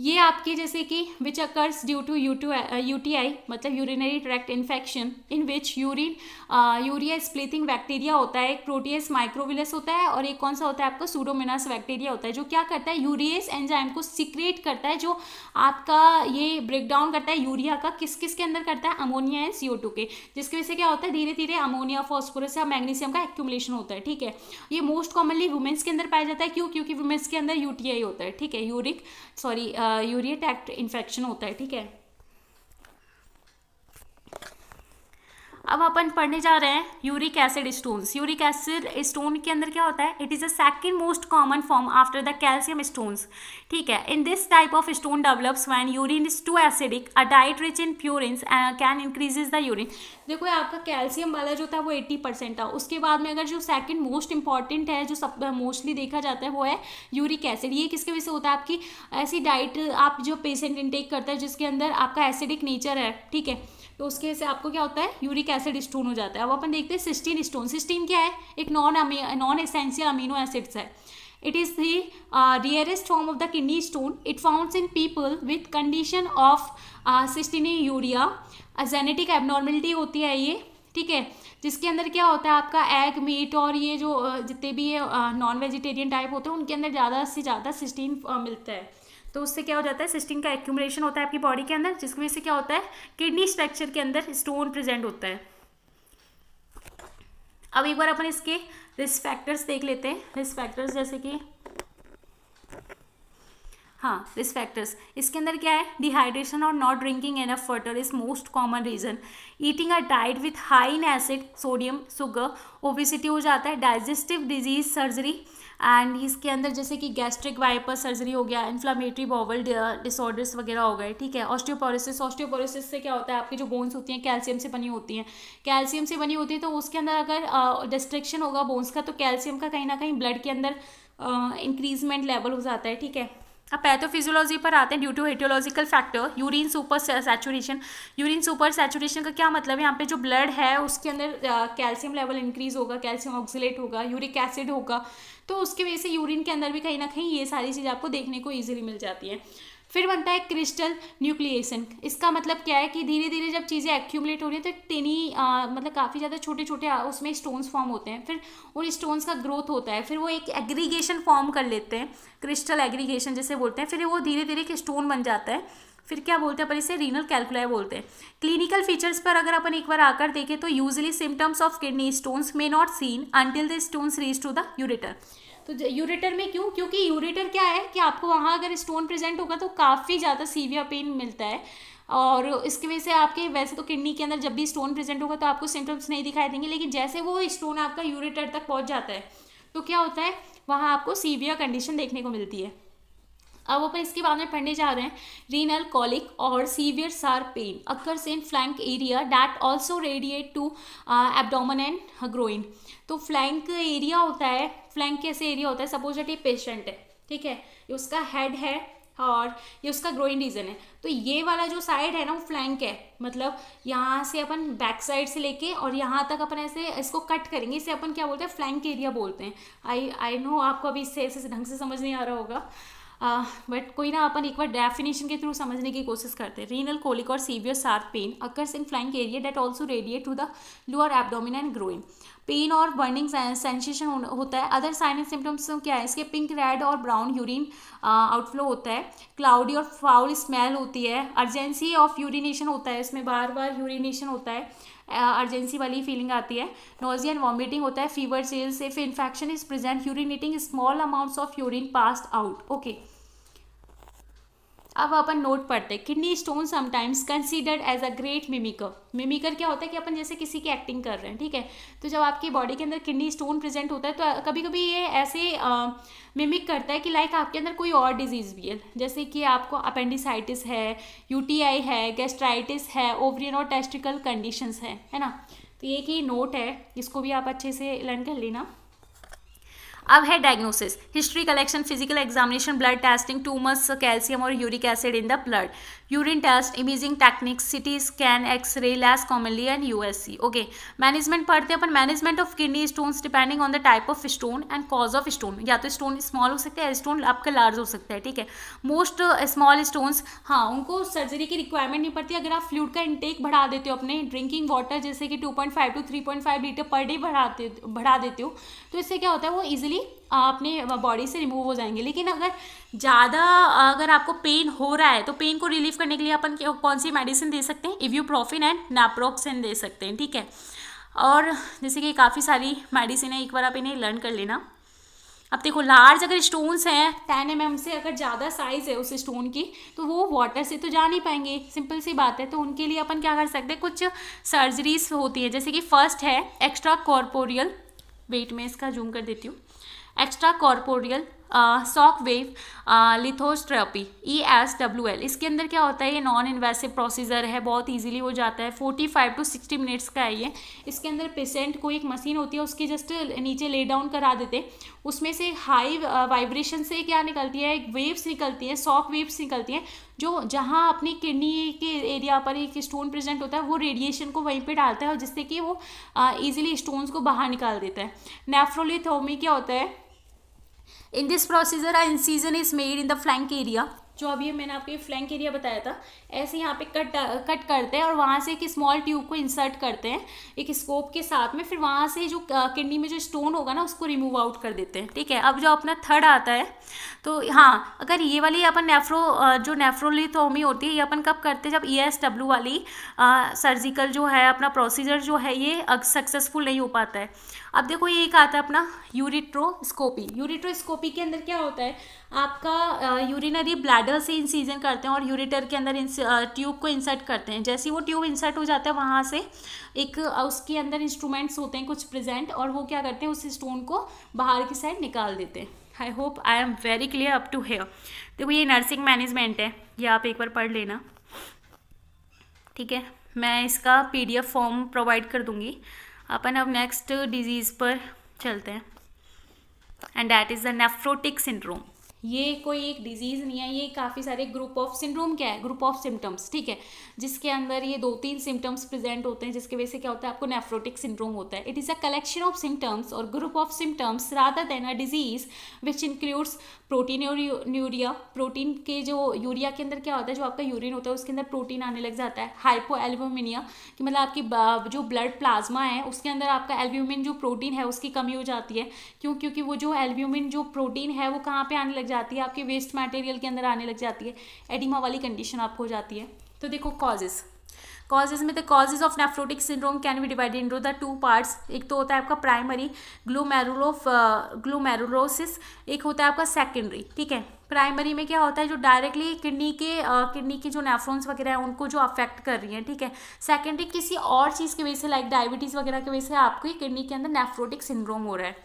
ये आपके जैसे कि which occurs due to U to U T I मतलब urinary tract infection in which urine urea splitting bacteria होता है एक प्रोटीएस माइक्रोविलस होता है और एक कौन सा होता है आपका सूडोमिनास बैक्टीरिया होता है जो क्या करता है यूरियस एंजाइम को सिक्रेट करता है जो आपका ये ब्रेकडाउन करता है यूरिया का किस किस के अंदर करता है अमोनिया एंड सी के जिसकी वजह से क्या होता है धीरे धीरे अमोनिया फॉस्फोरस या मैग्नीशियम का एक्यूमलेशन होता है ठीक है ये मोस्ट कॉमनली वुमेन्स के अंदर पाया जाता है क्यों क्योंकि वुमेन्स के अंदर यू होता है ठीक है uric sorry urate act infection होता है ठीक है अब अपन पढ़ने जा रहे हैं uric acid stones uric acid stone के अंदर क्या होता है it is a second most common form after the calcium stones ठीक है in this type of stone develops when urine is too acidic a diet rich in purines can increases the urine देखो आपका calcium वाला जो था वो eighty percent था उसके बाद में अगर जो सेकेंड मोस्ट इंपॉर्टेंट है जो सब मोस्टली uh, देखा जाता है वो है यूरिक एसिड ये किसके वजह से होता है आपकी ऐसी डाइट आप जो पेशेंट इनटेक करता है जिसके अंदर आपका एसिडिक नेचर है ठीक है तो उसके से आपको क्या होता है यूरिक एसिड स्टोन हो जाता है अब अपन देखते हैं सिस्टीन स्टोन सिस्टीन क्या है एक non non essential amino acids है it is the rarest form of the kidney stone it found in people with condition of cystinuria genetic abnormality होती है ये ठीक है जिसके अंदर क्या होता है आपका एग मीट और ये जो uh, जितने भी ये नॉन वेजिटेरियन टाइप होते हैं उनके अंदर ज़्यादा से ज़्यादा सिस्टीन uh, मिलता है तो उससे क्या हो जाता है सिस्टिंग का एक्यूमलेशन होता है आपकी बॉडी के अंदर जिसकी वजह से क्या होता है किडनी स्ट्रक्चर के अंदर स्टोन प्रेजेंट होता है अब एक बार अपन इसके रिस्क फैक्टर्स देख लेते हैं रिस्क फैक्टर्स जैसे कि हाँ रिस्क फैक्टर्स इसके अंदर क्या है डिहाइड्रेशन और not drinking enough water is most common reason eating a diet with high in acid sodium sugar obesity हो जाता है डाइजेस्टिव डिजीज सर्जरी एंड इसके अंदर जैसे कि गैस्ट्रिक वाइपर सर्जरी हो गया इन्फ्लामेटरी बॉवल डिसऑर्डर्स वगैरह हो गए ठीक है ऑस्टियोपोरोसिस ऑस्टियोपोरोसिस से क्या होता है आपकी जो बोन्स होती हैं कैल्शियम से बनी होती हैं कैल्शियम से बनी होती है तो उसके अंदर अगर डिस्ट्रिक्शन uh, होगा बोन्स का तो कैल्शियम का कहीं ना कहीं ब्लड के अंदर इंक्रीजमेंट uh, लेवल हो जाता है ठीक है अब पैथोफिजियोलॉजी पर आते हैं due to aetiological factor urine supersaturation urine supersaturation का क्या मतलब है यहाँ पे जो ब्लड है उसके अंदर कैल्शियम लेवल इंक्रीज होगा कैल्शियम ऑक्सीट होगा यूरिक एसिड होगा तो उसके वजह से यूरिन के अंदर भी कहीं ना कहीं ये सारी चीज़ आपको देखने को ईजिली मिल जाती है फिर बनता है क्रिस्टल न्यूक्लिएशन इसका मतलब क्या है कि धीरे धीरे जब चीज़ें एक्यूमुलेट हो रही हैं तो टेनी आ, मतलब काफ़ी ज़्यादा छोटे छोटे उसमें स्टोन्स फॉर्म होते हैं फिर उन स्टोन्स का ग्रोथ होता है फिर वो एक एग्रीगेशन फॉर्म कर लेते हैं क्रिस्टल एग्रीगेशन जैसे बोलते हैं फिर वो धीरे धीरे एक स्टोन बन जाता है फिर क्या बोलते हैं अपन इसे रीनल कैलकुलाई बोलते हैं क्लिनिकल फीचर्स पर अगर अपन एक बार आकर देखें तो usually symptoms of kidney stones may not seen until the stones reach to the ureter तो यूरेटर में क्यों क्योंकि यूरेटर क्या है कि आपको वहाँ अगर स्टोन प्रेजेंट होगा तो काफ़ी ज़्यादा सीवियर पेन मिलता है और इसकी वजह से आपके वैसे तो किडनी के अंदर जब भी स्टोन प्रेजेंट होगा तो आपको सिम्टम्स नहीं दिखाई देंगे लेकिन जैसे वो स्टोन आपका यूरेटर तक पहुँच जाता है तो क्या होता है वहाँ आपको सीवियर कंडीशन देखने को मिलती है अब अपन इसके बाद में पढ़ने जा रहे हैं रीनल कॉलिक और severe sharp pain occurs in flank area that also radiate to abdomen and groin तो फ्लैंक एरिया होता है फ्लैंक कैसे एरिया होता है सपोज डेट ये पेशेंट है ठीक है ये उसका हेड है और ये उसका ग्रोइंग रीजन है तो ये वाला जो साइड है ना वो फ्लैंक है मतलब यहाँ से अपन बैक साइड से लेके और यहाँ तक अपन ऐसे इसको कट करेंगे इसे अपन क्या बोलते हैं फ्लैंक एरिया बोलते हैं आई आई नो आपको अभी इससे ऐसे ढंग से समझ नहीं आ रहा होगा बट कोई ना अपन एक बार डेफिनेशन के थ्रू समझने की कोशिश करते हैं रीनल कोलिक और severe sharp pain occurs in flying area that also radiate to the lower abdomen and groin pain और बर्निंग सेंसेशन होता है अदर साइन एंड सिम्टम्स क्या है इसके पिंक रेड और ब्राउन यूरिन आउटफ्लो होता है क्लाउडी और फाउल स्मेल होती है अर्जेंसी ऑफ यूरिनेशन होता है इसमें बार बार यूरिनेशन होता है अर्जेंसी वाली फीलिंग आती है नोजी एंड वॉमिटिंग होता है fever chills if infection is present urinating small amounts of urine pass out okay अब अपन नोट पढ़ते हैं kidney stone sometimes considered as a great mimicker mimicker क्या होता है कि अपन जैसे किसी की एक्टिंग कर रहे हैं ठीक है तो जब आपकी बॉडी के अंदर किडनी स्टोन प्रेजेंट होता है तो कभी कभी ये ऐसे मिमिक करता है कि लाइक आपके अंदर कोई और डिजीज़ भी है जैसे कि आपको अपेंडिसाइटिस है यूटीआई है गैस्ट्राइटिस है ओवरियन और टेस्टिकल कंडीशन है है ना तो ये की नोट है इसको भी आप अच्छे से लर्न कर लेना अब है diagnosis history collection physical examination blood testing tumours calcium और uric acid in the blood urine test imaging scan X ray x commonly less U S C okay management पढ़ते हैं अपन management of kidney stones depending on the type of stone and cause of stone या तो stone small हो सकता है stone आपका large हो सकता है ठीक है मोस्ट स्मॉल स्टोन्स हाँ उनको सर्जरी की रिक्वायरमेंट नहीं पड़ती अगर आप फ्लूड का इंटेक बढ़ा देते हो अपने ड्रिंकिंग वाटर जैसे कि two point five to three point five litre per day बढ़ाते बढ़ा देते हो तो इससे क्या होता है वो इजिली अपने बॉडी से रिमूव हो जाएंगे लेकिन अगर ज़्यादा अगर आपको पेन हो रहा है तो पेन को रिलीव करने के लिए अपन कौन सी मेडिसिन दे सकते हैं इव्यू प्रोफिन एंड नाप्रोक्सिन दे सकते हैं ठीक है और जैसे कि काफ़ी सारी मेडिसिन है एक बार आप इन्हें लर्न कर लेना अब देखो लार्ज अगर स्टोन्स हैं टेन एम एम से अगर ज़्यादा साइज़ है उस स्टोन की तो वो वाटर से तो जा नहीं पाएंगे सिंपल सी बात है तो उनके लिए अपन क्या कर सकते हैं कुछ सर्जरीज होती है जैसे कि फर्स्ट है एक्स्ट्रा कॉर्पोरियल वेट में इसका जूम कर देती हूँ extracorporeal shock wave lithotripsy E S W L इसके अंदर क्या होता है ये नॉन इन्वेसिव प्रोसीजर है बहुत ईजिली हो जाता है forty five to sixty minutes का है ये इसके अंदर पेशेंट को एक मशीन होती है उसके जस्ट नीचे ले डाउन करा देते उसमें से हाई वाइब्रेशन uh, से क्या निकलती है एक वेव्स निकलती है सॉक वेव्स निकलती हैं जो जहाँ अपनी किडनी के एरिया पर एक स्टोन प्रेजेंट होता है वो रेडिएशन को वहीं पे डालता है और जिससे कि वो ईजिली uh, स्टोन्स को बाहर निकाल देता है नेफ्रोलिथोमी क्या होता है in this procedure incision is made in the flank area जो अभी मैंने आपको ये फ्लैंक एरिया बताया था ऐसे यहाँ पे कट कट करते हैं और वहाँ से एक स्मॉल ट्यूब को इंसर्ट करते हैं एक स्कोप के साथ में फिर वहाँ से जो किडनी में जो स्टोन होगा ना उसको रिमूव आउट कर देते हैं ठीक है अब जो अपना थर्ड आता है तो हाँ अगर ये वाली अपन नेफ्रो जो नेफ्रोलिथोमी होती है ये अपन कब करते हैं जब ई एस डब्ल्यू वाली आ, सर्जिकल जो है अपना प्रोसीजर जो है ये सक्सेसफुल नहीं हो पाता है अब देखो ये एक आता है अपना यूरिट्रोस्कोपी यूरिट्रोस्कोपी के अंदर क्या होता है आपका यूरिनरी ब्लैडर से इंसीजन करते हैं और यूरिटर के अंदर ट्यूब को इंसर्ट करते हैं जैसे वो ट्यूब इंसर्ट हो जाता है वहाँ से एक उसके अंदर इंस्ट्रूमेंट्स होते हैं कुछ प्रेजेंट और वो क्या करते हैं उस स्टोन को बाहर की साइड निकाल देते हैं I hope I am very clear up to here देखो ये नर्सिंग मैनेजमेंट है ये आप एक बार पढ़ लेना ठीक है मैं इसका एफ फॉर्म प्रोवाइड कर दूँगी अपन अब नेक्स्ट डिजीज़ पर चलते हैं and that is the nephrotic syndrome ये कोई एक डिजीज़ नहीं है ये काफ़ी सारे ग्रुप ऑफ सिंड्रोम क्या है ग्रुप ऑफ सिम्टम्स ठीक है जिसके अंदर ये दो तीन सिम्टम्स प्रेजेंट होते हैं जिसके वजह से क्या होता है आपको नेफ्रोटिक सिंड्रोम होता है it is a collection of symptoms और group of symptoms rather than a disease which includes proteinuria protein के जो यूरिया के अंदर क्या होता है जो आपका यूरिन होता है उसके अंदर प्रोटीन आने लग जाता है हाइपो एल्बोमिनिया कि मतलब आपकी जो ब्लड प्लाज्मा है उसके अंदर आपका एल्ब्यूमिन जो प्रोटीन है उसकी कमी हो जाती है क्यों क्योंकि वो जो एल्ब्यूमिन जो प्रोटीन है वो कहाँ पर आने लग जाता है जाती है आपके वेस्ट मटेरियल के अंदर आने लग जाती है एडिमा वाली कंडीशन आपको हो जाती है तो देखो कॉजेज़ कॉजेज में the causes of nephrotic syndrome can be divided to the two parts एक तो होता है आपका प्राइमरी ग्लूमेरुलोफ ग्लोमेरुलोसिस एक होता है आपका सेकेंडरी ठीक है प्राइमरी में क्या होता है जो डायरेक्टली किडनी के किडनी के जो नेफ्रोन्स वगैरह हैं उनको जो अफेक्ट कर रही हैं ठीक है सेकेंडरी किसी और चीज़ की वजह से लाइक डायबिटीज़ वगैरह की वजह से आपकी किडनी के अंदर नेफ्रोटिक सिंड्रोम हो रहा है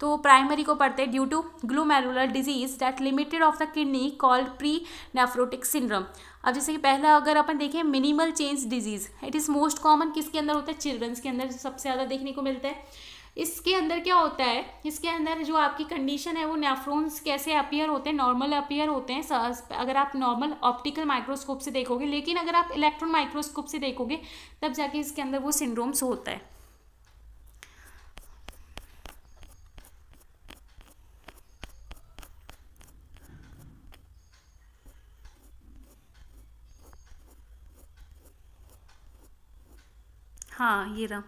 तो प्राइमरी को पढ़ते हैं due to glomerular disease that limited of the kidney called pre nephrotic syndrome अब जैसे कि पहला अगर अपन देखें minimal change disease it is most common किसके अंदर होता है चिल्ड्रंस के अंदर सबसे ज़्यादा देखने को मिलता है इसके अंदर क्या होता है इसके अंदर जो आपकी कंडीशन है वो नेफ्रोन्स कैसे अपियर होते हैं नॉर्मल अपियर होते हैं अगर आप नॉर्मल ऑप्टिकल माइक्रोस्कोप से देखोगे लेकिन अगर आप इलेक्ट्रॉन माइक्रोस्कोप से देखोगे तब जाके इसके अंदर वो सिंड्रोम्स होता है हाँ ये रहा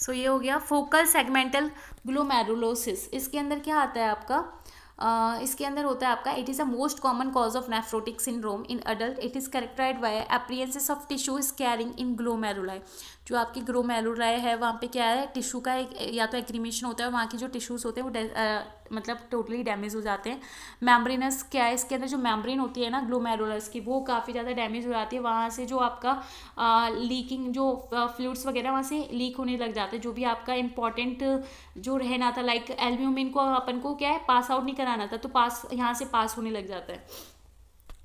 सो so, ये हो गया फोकल सेगमेंटल ग्लोमेरुलोसिस इसके अंदर क्या आता है आपका Uh, इसके अंदर होता है आपका it is a most common cause of nephrotic syndrome in adult it is characterized by appearances of tissue scarring in glomeruli जो आपकी ग्रो मेलोराय है वहाँ पे क्या है टिश्यू का एक या तो एग्रीमेशन होता है वहाँ के जो टिश्यूज़ होते हैं वो आ, मतलब टोटली डैमेज हो जाते हैं मैम्ब्रेनस क्या है इसके अंदर जो मैम्ब्रेन होती है ना मेलोरस की वो काफ़ी ज़्यादा डैमेज हो जाती है वहाँ से जो आपका आ, लीकिंग जो फ्लूड्स वगैरह वहाँ से लीक होने लग जाते हैं जो भी आपका इंपॉर्टेंट जो रहना था लाइक एल्ब्यूमिन को अपन को क्या है पास आउट नहीं कराना था तो पास यहाँ से पास होने लग जाता है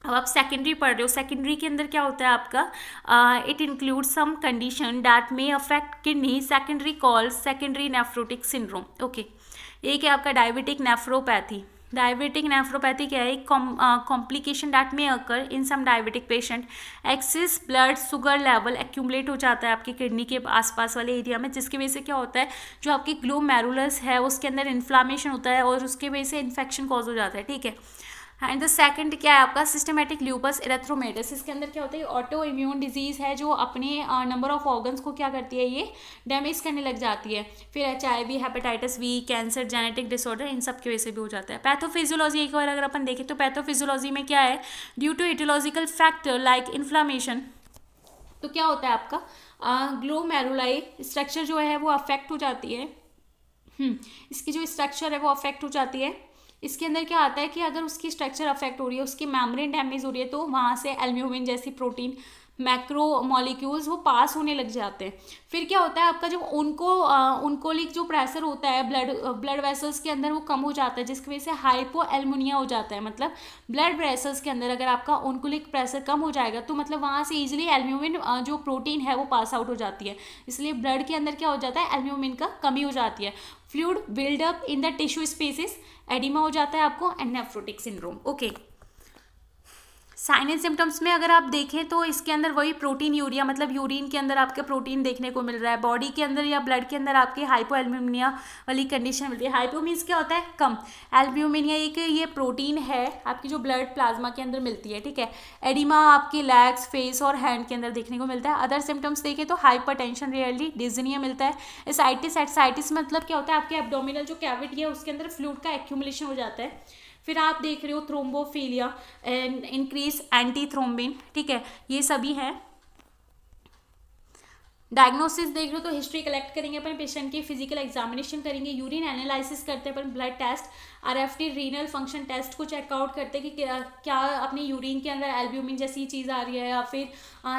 अब आप सेकेंडरी पढ़ रहे हो सेकेंडरी के अंदर क्या होता है आपका it include some condition that may affect kidney secondary call secondary nephrotic syndrome okay एक है आपका डायबिटिक नेफ्रोपैथी डायबिटिक नेफ्रोपैथी क्या है complication that may occur in some diabetic patient excess blood sugar level accumulate हो जाता है आपकी kidney के आसपास वाले एरिया में जिसकी वजह से क्या होता है जो आपकी ग्लोमेरुलस है उसके अंदर इन्फ्लामेशन होता है और उसके वजह से इन्फेक्शन कॉज हो जाता है ठीक है एंड द सेकंड क्या है आपका सिस्टमेटिक ल्यूपस एरेथ्रोमेटस इसके अंदर क्या होता है ऑटो इम्यून डिजीज़ है जो अपने नंबर ऑफ ऑर्गन्स को क्या करती है ये डैमेज करने लग जाती है फिर H I V hepatitis B cancer genetic disorder इन सब की वजह से भी हो जाता है पैथोफिजियोलॉजी एक बार अगर अपन देखें तो पैथोफिजियोलॉजी में क्या है due to etiological factor like inflammation तो क्या होता है आपका ग्लोमेरुलाई स्ट्रक्चर जो है वो अफेक्ट हो जाती है हम्म, इसकी जो स्ट्रक्चर है वो अफेक्ट हो जाती है इसके अंदर क्या आता है कि अगर उसकी स्ट्रक्चर अफेक्ट हो रही है उसकी मेम्ब्रेन डैमेज हो रही है तो वहाँ से एल्म्यूमिन जैसी प्रोटीन मैक्रो मॉलिक्यूल्स वो पास होने लग जाते हैं फिर क्या होता है आपका जब उनको उनकोलिक जो प्रेशर होता है ब्लड ब्लड वेसल्स के अंदर वो कम हो जाता है जिसकी वजह से हाइपो एलमोनिया हो जाता है मतलब ब्लड वेसल्स के अंदर अगर आपका उनकोलिक प्रेशर कम हो जाएगा तो मतलब वहाँ से ईजिली एल्म्यूमिन जो प्रोटीन है वो पास आउट हो जाती है इसलिए ब्लड के अंदर क्या हो जाता है एल्म्यूमिन का कमी हो जाती है fluid buildup in the tissue spaces edema हो जाता है आपको a nephrotic syndrome okay sign and symptoms में अगर आप देखें तो इसके अंदर वही प्रोटीन यूरिया मतलब यूरिन के अंदर आपके प्रोटीन देखने को मिल रहा है बॉडी के अंदर या ब्लड के अंदर आपके हाइपोएल्ब्यूमिनिया वाली कंडीशन मिल रही है हाइपो मीन्स क्या होता है कम एल्ब्यूमिनिया एक ये प्रोटीन है आपकी जो ब्लड प्लाज्मा के अंदर मिलती है ठीक है एडिमा आपके लेग्स फेस और हैंड के अंदर देखने को मिलता है अदर सिम्टम्स देखें तो हाइपर टेंशन रियरली डिजनिया मिलता है एसाइटिस एटसाइटिस मतलब क्या होता है आपके एबडोमिनल जो कैविटी है उसके अंदर फ्लूड का एक्यूमुलेशन हो जाता है फिर आप देख रहे हो thrombophilia and increase anti thrombin ठीक है ये सभी हैं डायग्नोसिस देख रहे हो तो हिस्ट्री कलेक्ट करेंगे अपन पेशेंट की फिजिकल एग्जामिनेशन करेंगे यूरिन एनालिसिस करते हैं अपन blood test R F T renal function test को चेकआउट करते हैं कि क्या अपने यूरिन के अंदर एल्ब्यूमिन जैसी चीज़ आ रही है या फिर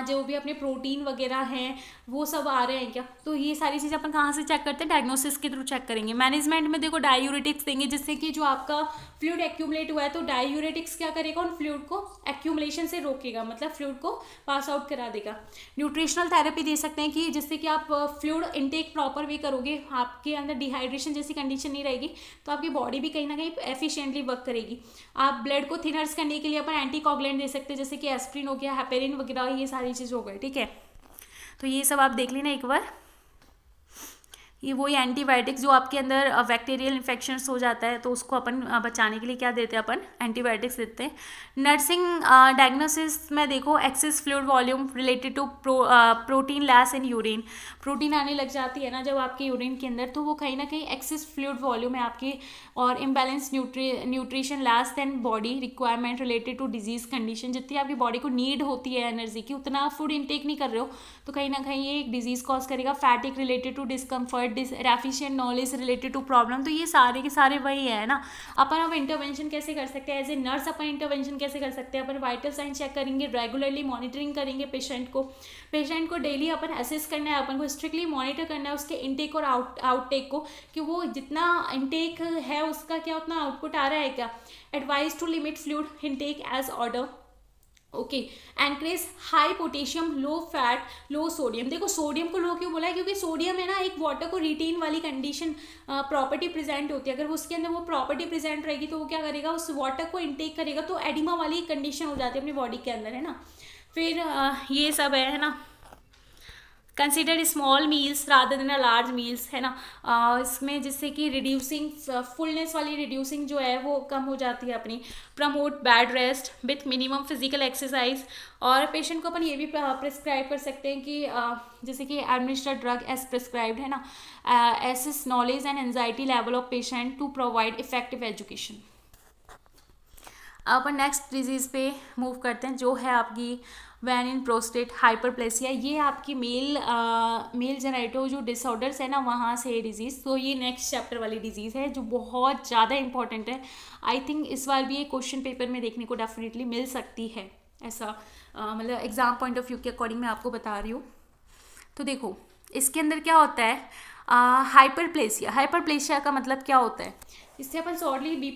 जो भी अपने प्रोटीन वगैरह हैं वो सब आ रहे हैं क्या तो ये सारी चीज़ें अपन कहाँ से चेक करते हैं डायग्नोसिस के थ्रू चेक करेंगे मैनेजमेंट में देखो डायूरेटिक्स देंगे जिससे कि जो आपका फ्लूड एक्यूमलेट हुआ है तो डायूरेटिक्स क्या करेगा उन फ्लूड को एक्यूमलेशन से रोकेगा मतलब फ्लूड को पास आउट करा देगा न्यूट्रिशनल थेरेपी दे सकते हैं कि जिससे कि आप फ्लूड इनटेक प्रॉपर वे करोगे आपके अंदर डिहाइड्रेशन जैसी कंडीशन नहीं रहेगी तो आपकी बॉडी भी कहीं ना ना कहीं एफिशिएंटली वर्क करेगी आप ब्लड को थिनर्स करने के लिए अपन एंटीकॉगलेंट दे सकते हैं जैसे कि एस्प्रिन हो गया हैपेरिन वगैरह ये सारी चीज़ हो गई ठीक है तो ये सब आप देख लेना एक बार ये वही एंटीबायोटिक्स जो आपके अंदर बैक्टीरियल इन्फेक्शन हो जाता है तो उसको अपन बचाने के लिए क्या देते हैं अपन एंटीबायोटिक्स देते हैं नर्सिंग डायग्नोसिस में देखो excess fluid volume related to pro, protein less in urine protein आने लग जाती है ना जब आपके यूरिन के अंदर तो वो कहीं ना कहीं एक्सेस फ्लूड वॉल्यूम है आपकी और imbalance nutri nutrition less than body requirement related to disease condition जितनी आपकी बॉडी को नीड होती है एनर्जी की उतना फूड इनटेक नहीं कर रहे हो तो कहीं ना कहीं ये एक डिजीज़ कॉज करेगा fatigue related to discomfort deficient knowledge related to problem तो ये सारे के सारे वही है ना अपन अब इंटरवेंशन कैसे कर सकते हैं एज ए नर्स अपन इंटरवेंशन कैसे कर सकते हैं अपन वाइटल साइन चेक करेंगे रेगुलरली मॉनिटरिंग करेंगे पेशेंट को पेशेंट को डेली अपन असेस करना है अपन को स्ट्रिक्टली मॉनिटर करना है उसके इनटेक और आउट आउटटेक को कि वो जितना इनटेक है उसका क्या उतना आउटपुट आ रहा है क्या advice to limit fluid intake as order okay encourage high potassium low fat low sodium देखो सोडियम को लो क्यों बोला है क्योंकि सोडियम है ना एक वाटर को रिटेन वाली कंडीशन प्रॉपर्टी प्रेजेंट होती है अगर उसके अंदर वो प्रॉपर्टी प्रेजेंट रहेगी तो वो क्या करेगा उस वाटर को इनटेक करेगा तो एडिमा वाली कंडीशन हो जाती है अपनी बॉडी के अंदर है ना फिर ये सब है ना कंसिडर स्मॉल मील्स रादर देना लार्ज मील्स है ना आ, इसमें जिससे कि रिड्यूसिंग फुलनेस uh, वाली रिड्यूसिंग जो है वो कम हो जाती है अपनी promote bed rest with minimum physical exercise और पेशेंट को अपन ये भी प्रिस्क्राइब uh, कर सकते हैं कि आ, uh, जैसे कि एडमिनिस्टर ड्रग एज प्रिस्क्राइब्ड है ना इस knowledge and anxiety level of patient to provide effective education अपन नेक्स्ट डिजीज़ पे मूव करते हैं जो है आपकी वैन इन प्रोस्टेट हाइपरप्लेसिया ये आपकी मेल मेल जेनेटो जो डिसऑर्डर्स है ना वहाँ से डिजीज़ तो ये नेक्स्ट चैप्टर वाली डिजीज़ है जो बहुत ज़्यादा इंपॉर्टेंट है आई थिंक इस बार भी ये क्वेश्चन पेपर में देखने को डेफिनेटली मिल सकती है ऐसा मतलब एग्ज़ाम पॉइंट ऑफ व्यू के अकॉर्डिंग मैं आपको बता रही हूँ तो देखो इसके अंदर क्या होता है हाइपरप्लेसिया हाइपरप्लेसिया का मतलब क्या होता है इससे अपन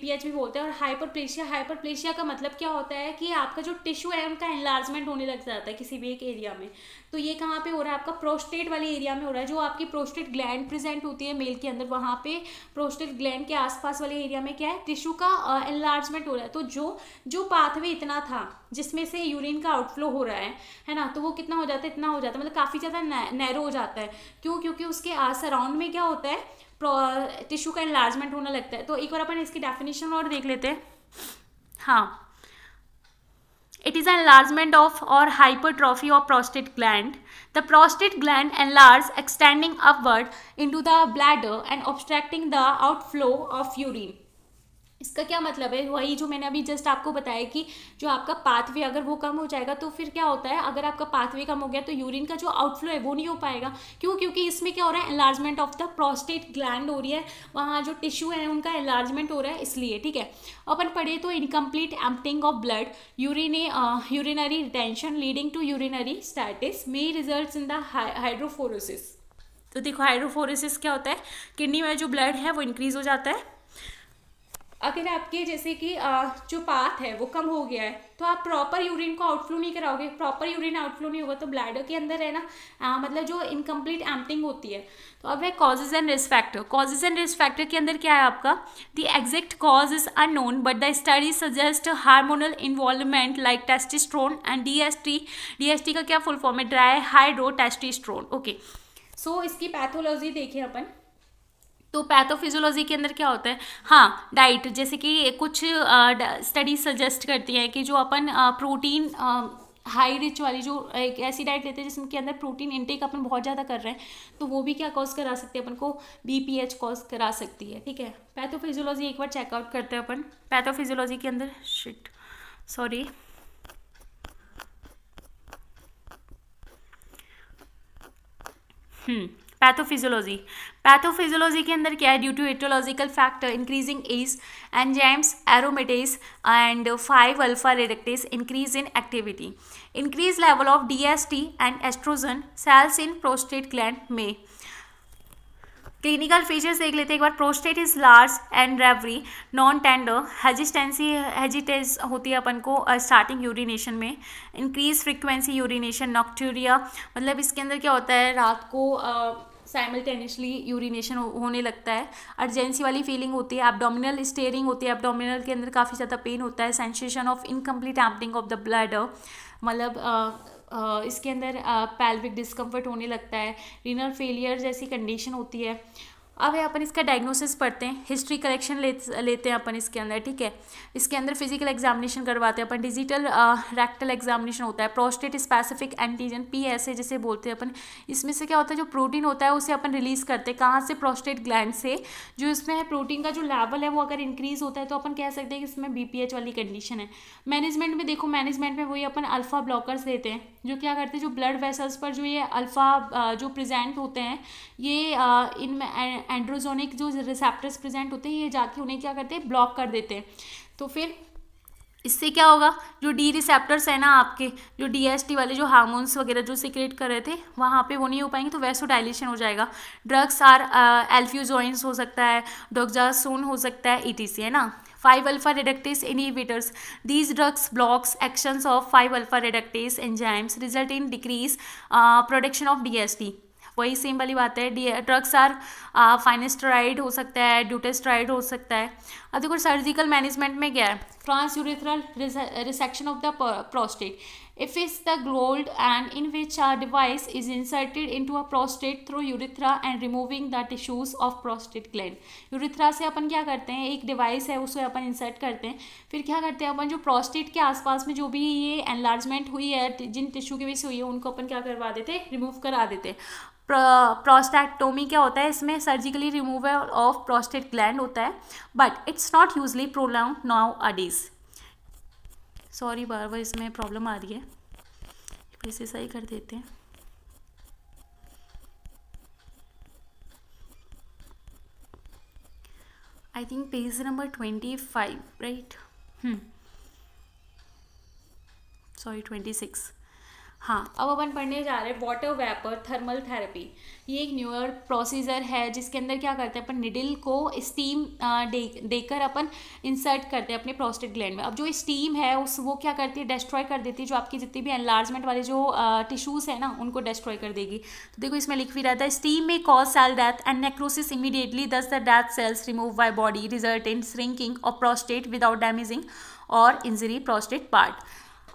पी एच भी बोलते हैं और हाइपरप्लेशिया हाइपरप्लेशिया का मतलब क्या होता है कि आपका जो टिश्यू है उनका एनलार्जमेंट होने लग जाता है किसी भी एक एरिया में तो ये कहाँ पे हो रहा है आपका प्रोस्टेट वाले एरिया में हो रहा है जो आपकी प्रोस्टेट ग्लैंड प्रेजेंट होती है मेल के अंदर वहाँ पे प्रोस्टेट ग्लैंड के आसपास वाले एरिया में क्या है टिश्यू का एनलार्जमेंट हो रहा है तो जो जो पाथवे इतना था जिसमें से यूरिन का आउटफ्लो हो रहा है है ना तो वो कितना हो जाता है इतना हो जाता है मतलब काफ़ी ज़्यादा नैरो हो जाता है क्यों क्योंकि उसके सराउंड में क्या होता है टिश्यू का इन्लार्जमेंट होने लगता है तो एक बार अपन इसकी डेफिनेशन और देख लेते हैं हाँ it is enlargement of or hypertrophy of prostate gland the prostate gland large extending upward into the bladder and obstructing the outflow of urine इसका क्या मतलब है वही जो मैंने अभी जस्ट आपको बताया कि जो आपका पाथवे अगर वो कम हो जाएगा तो फिर क्या होता है अगर आपका पाथवे कम हो गया तो यूरिन का जो आउटफ्लो है वो नहीं हो पाएगा क्यों क्योंकि इसमें क्या हो रहा है enlargement of the prostate gland हो रही है वहाँ जो टिश्यू है उनका एनलार्जमेंट हो रहा है इसलिए ठीक है अपन पढ़े तो incomplete emptying of blood urine urinary retention leading to urinary stasis may result in the hydronephrosis तो देखो हाइड्रोफोरोसिस क्या होता है किडनी में जो ब्लड है वो इंक्रीज हो जाता है अगर आपके जैसे कि जो पाथ है वो कम हो गया है तो आप प्रॉपर यूरिन को आउटफ्लो नहीं कराओगे प्रॉपर यूरिन आउटफ्लो नहीं होगा तो ब्लैडर के अंदर है ना आ, मतलब जो इनकम्प्लीट एम्पटिंग होती है तो अब है causes and risk factor causes and risk factor के अंदर क्या है आपका the exact cause is known but the study suggest hormonal involvement like testosterone and D S T D S T का क्या फुल फॉर्म है dihydrotestosterone okay so इसकी pathology देखें अपन तो पैथोफिजोलॉजी के अंदर क्या होता है हाँ डाइट जैसे कि कुछ स्टडीज सजेस्ट करती हैं कि जो अपन प्रोटीन हाई रिच वाली जो एक ऐसी डाइट लेते हैं जिसके अंदर प्रोटीन इनटेक अपन बहुत ज़्यादा कर रहे हैं तो वो भी क्या कॉज करा सकती है अपन को बी पी एच कॉज करा सकती है ठीक है पैथोफिजियोलॉजी एक बार चेकआउट करते हैं अपन पैथोफिजियोलॉजी के अंदर shit sorry hmm pathophysiology pathophysiology के अंदर क्या है due to etiological factor increasing age enzymes aromatase and five alpha reductase increase in activity increase level of DST and estrogen cells in prostate gland में clinical features देख लेते हैं एक बार प्रोस्टेट इज लार्ज एंड रेवरी non tender hesitancy hesitancy होती है अपन को स्टार्टिंग uh, यूरिनेशन में इंक्रीज फ्रीक्वेंसी यूरिनेशन नॉक्टूरिया मतलब इसके अंदर क्या होता है रात को uh, साइमल्टेनियसली यूरिनेशन होने लगता है अर्जेंसी वाली फीलिंग होती है एबडोमिनल स्टेयरिंग होती है एबडोमिनल के अंदर काफ़ी ज़्यादा पेन होता है sensation of incomplete emptying of the blood मतलब इसके अंदर पैल्विक डिस्कम्फर्ट होने लगता है रिनर फेलियर जैसी कंडीशन होती है अब है अपन इसका डायग्नोसिस पढ़ते हैं हिस्ट्री कलेक्शन ले, लेते हैं अपन इसके अंदर ठीक है इसके अंदर फिजिकल एग्जामिनेशन करवाते हैं अपन डिजिटल रैक्टल एग्जामिनेशन होता है prostate specific antigen P A जिसे बोलते हैं अपन इसमें से क्या होता है जो प्रोटीन होता है उसे अपन रिलीज़ करते हैं कहाँ से प्रोस्टेट ग्लैंड से जो इसमें है प्रोटीन का जो लेवल है वो अगर इंक्रीज़ होता है तो अपन कह सकते हैं कि इसमें बी वाली कंडीशन है मैनेजमेंट में देखो मैनेजमेंट में वही अपन अल्फ़ा ब्लॉकर्स देते हैं जो क्या करते हैं जो ब्लड वेसल्स पर जो ये अल्फ़ा जो प्रेजेंट होते हैं ये इनमें एंड्रोजोनिक जो रिसेप्टर्स प्रेजेंट होते हैं ये जाके उन्हें क्या करते हैं ब्लॉक कर देते हैं तो फिर इससे क्या होगा जो डी रिसेप्टर्स हैं ना आपके जो डी वाले जो हार्मोन्स वगैरह जो सिक्रेट कर रहे थे वहाँ पे वो नहीं हो पाएंगे तो वैसो डायलेशन हो जाएगा ड्रग्स आर एल्फ्यूजॉइंस हो सकता है डोक्जासून हो सकता है ईटीसी है ना five alpha reductase inhibitors these drugs blocks actions of five alpha reductase enzymes result in decrease production of D वही सेम वाली बात है डी ड्रग्स आर फाइनेस्ट्राइड हो सकता है ड्यूटेस्ट्राइड हो सकता है अब देखो सर्जिकल मैनेजमेंट में क्या है transurethral resection of the prostate if is the gold and in which are device is inserted into a prostate through urethra and removing the tissues of prostate gland urethra से अपन क्या करते हैं एक device है उसे अपन insert करते हैं फिर क्या करते हैं अपन जो प्रोस्टेट के आसपास में जो भी ये एनलार्जमेंट हुई है जिन टिश्यू की वजह से हुई है उनको अपन क्या करवा देते हैं remove करा देते हैं प्रोस्टैक्टोमी क्या होता है इसमें surgically removal of prostate gland होता है but it's not usually prolong nowadays sorry बार बार इसमें प्रॉब्लम आ रही है फिर से सही कर देते हैं I think page number twenty five right sorry twenty six हाँ अब अपन पढ़ने जा रहे हैं वाटर वेपर थर्मल थेरेपी ये एक न्यूअर प्रोसीजर है जिसके अंदर क्या करते हैं अपन निडिल को स्टीम दे देकर अपन इंसर्ट करते हैं अपने प्रोस्टेट ग्लैंड में अब जो स्टीम है उस वो क्या करती है डिस्ट्रॉय कर देती है जो आपकी जितनी भी एनलार्जमेंट वाले जो टिश्यूज़ हैं ना उनको डिस्ट्रॉय कर देगी तो देखो इसमें लिख भी रहता है स्टीम में cause cell death and necrosis immediately thus the death cells remove by body result in shrinking or prostate without damaging or injury prostate part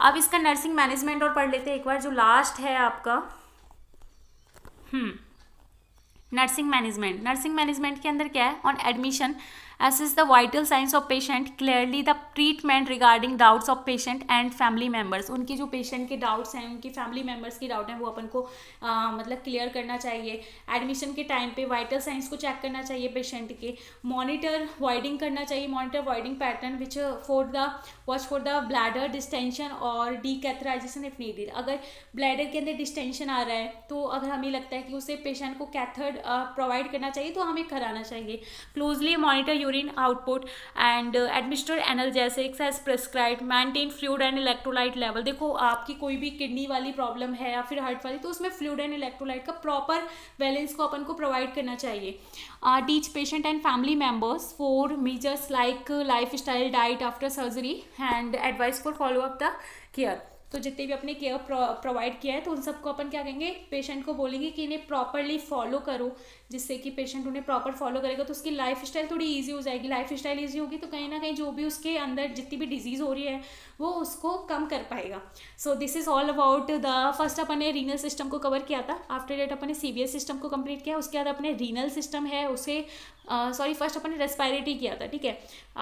अब इसका नर्सिंग मैनेजमेंट और पढ़ लेते हैं एक बार जो लास्ट है आपका hmm nursing management nursing management के अंदर क्या है on admission assess the vital signs of patient clearly the treatment regarding doubts of patient and family members उनकी जो patient के doubts हैं उनकी family members की doubt हैं वो अपन को आ, मतलब clear करना चाहिए admission के time पे vital signs को check करना चाहिए patient के monitor voiding करना चाहिए monitor voiding pattern which for the watch for the bladder distension और decatheterization if needed अगर bladder के अंदर distension आ रहा है तो अगर हमें लगता है कि उसे पेशेंट को कैथर्ड प्रोवाइड करना चाहिए तो हमें कराना चाहिए closely monitor urine urine and uh, administer analgesics as prescribed maintain fluid and electrolyte level देखो आपकी कोई भी किडनी वाली प्रॉब्लम है या फिर हार्ट वाली तो उसमें फ्लूड एंड इलेक्ट्रोलाइट का प्रॉपर बैलेंस को अपन को प्रोवाइड करना चाहिए teach patient and family members for measures like lifestyle diet after surgery and advice for follow up the care तो जितने भी अपने केयर प्रोवाइड किया है तो उन सबको अपन क्या कहेंगे पेशेंट को बोलेंगे कि इन्हें प्रॉपरली फॉलो करो जिससे कि पेशेंट उन्हें प्रॉपर फॉलो करेगा तो उसकी लाइफ स्टाइल थोड़ी ईजी हो जाएगी लाइफ स्टाइल ईजी होगी तो कहीं ना कहीं जो भी उसके अंदर जितनी भी डिजीज़ हो रही है वो उसको कम कर पाएगा so this is all about the first अपन ने रीनल सिस्टम को कवर किया था आफ्टर डेट अपने सी सिस्टम को कंप्लीट किया उसके बाद अपने रीनल सिस्टम है उसे सॉरी फर्स्ट अपन ने किया था ठीक है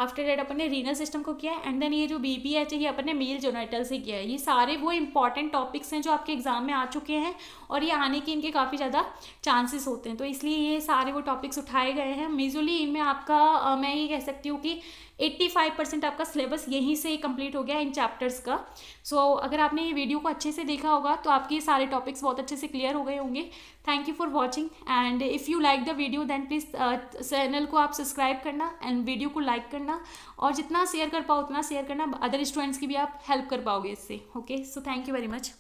आफ्टर डेट अपने रीनल सिस्टम को किया एंड देन ये जो बी पी एच है ये अपने मेल जोनाइटल से किया है ये सारे वो इंपॉर्टेंट टॉपिक्स हैं जो आपके एग्जाम में आ चुके हैं और ये आने के इनके काफ़ी ज़्यादा चांसेस होते हैं तो इसलिए ये सारे वो टॉपिक्स उठाए गए हैं मेजुअली इनमें आपका मैं ये कह सकती हूँ कि 85 परसेंट आपका सिलेबस यहीं से कंप्लीट हो गया इन चैप्टर्स का सो so, अगर आपने ये वीडियो को अच्छे से देखा होगा तो आपके सारे टॉपिक्स बहुत अच्छे से क्लियर हो गए होंगे thank you for watching and if you like the video then please channel को आप सब्सक्राइब करना एंड वीडियो को लाइक करना और जितना शेयर कर पाओ उतना शेयर करना अदर स्टूडेंट्स की भी आप हेल्प कर पाओगे इससे okay so thank you very much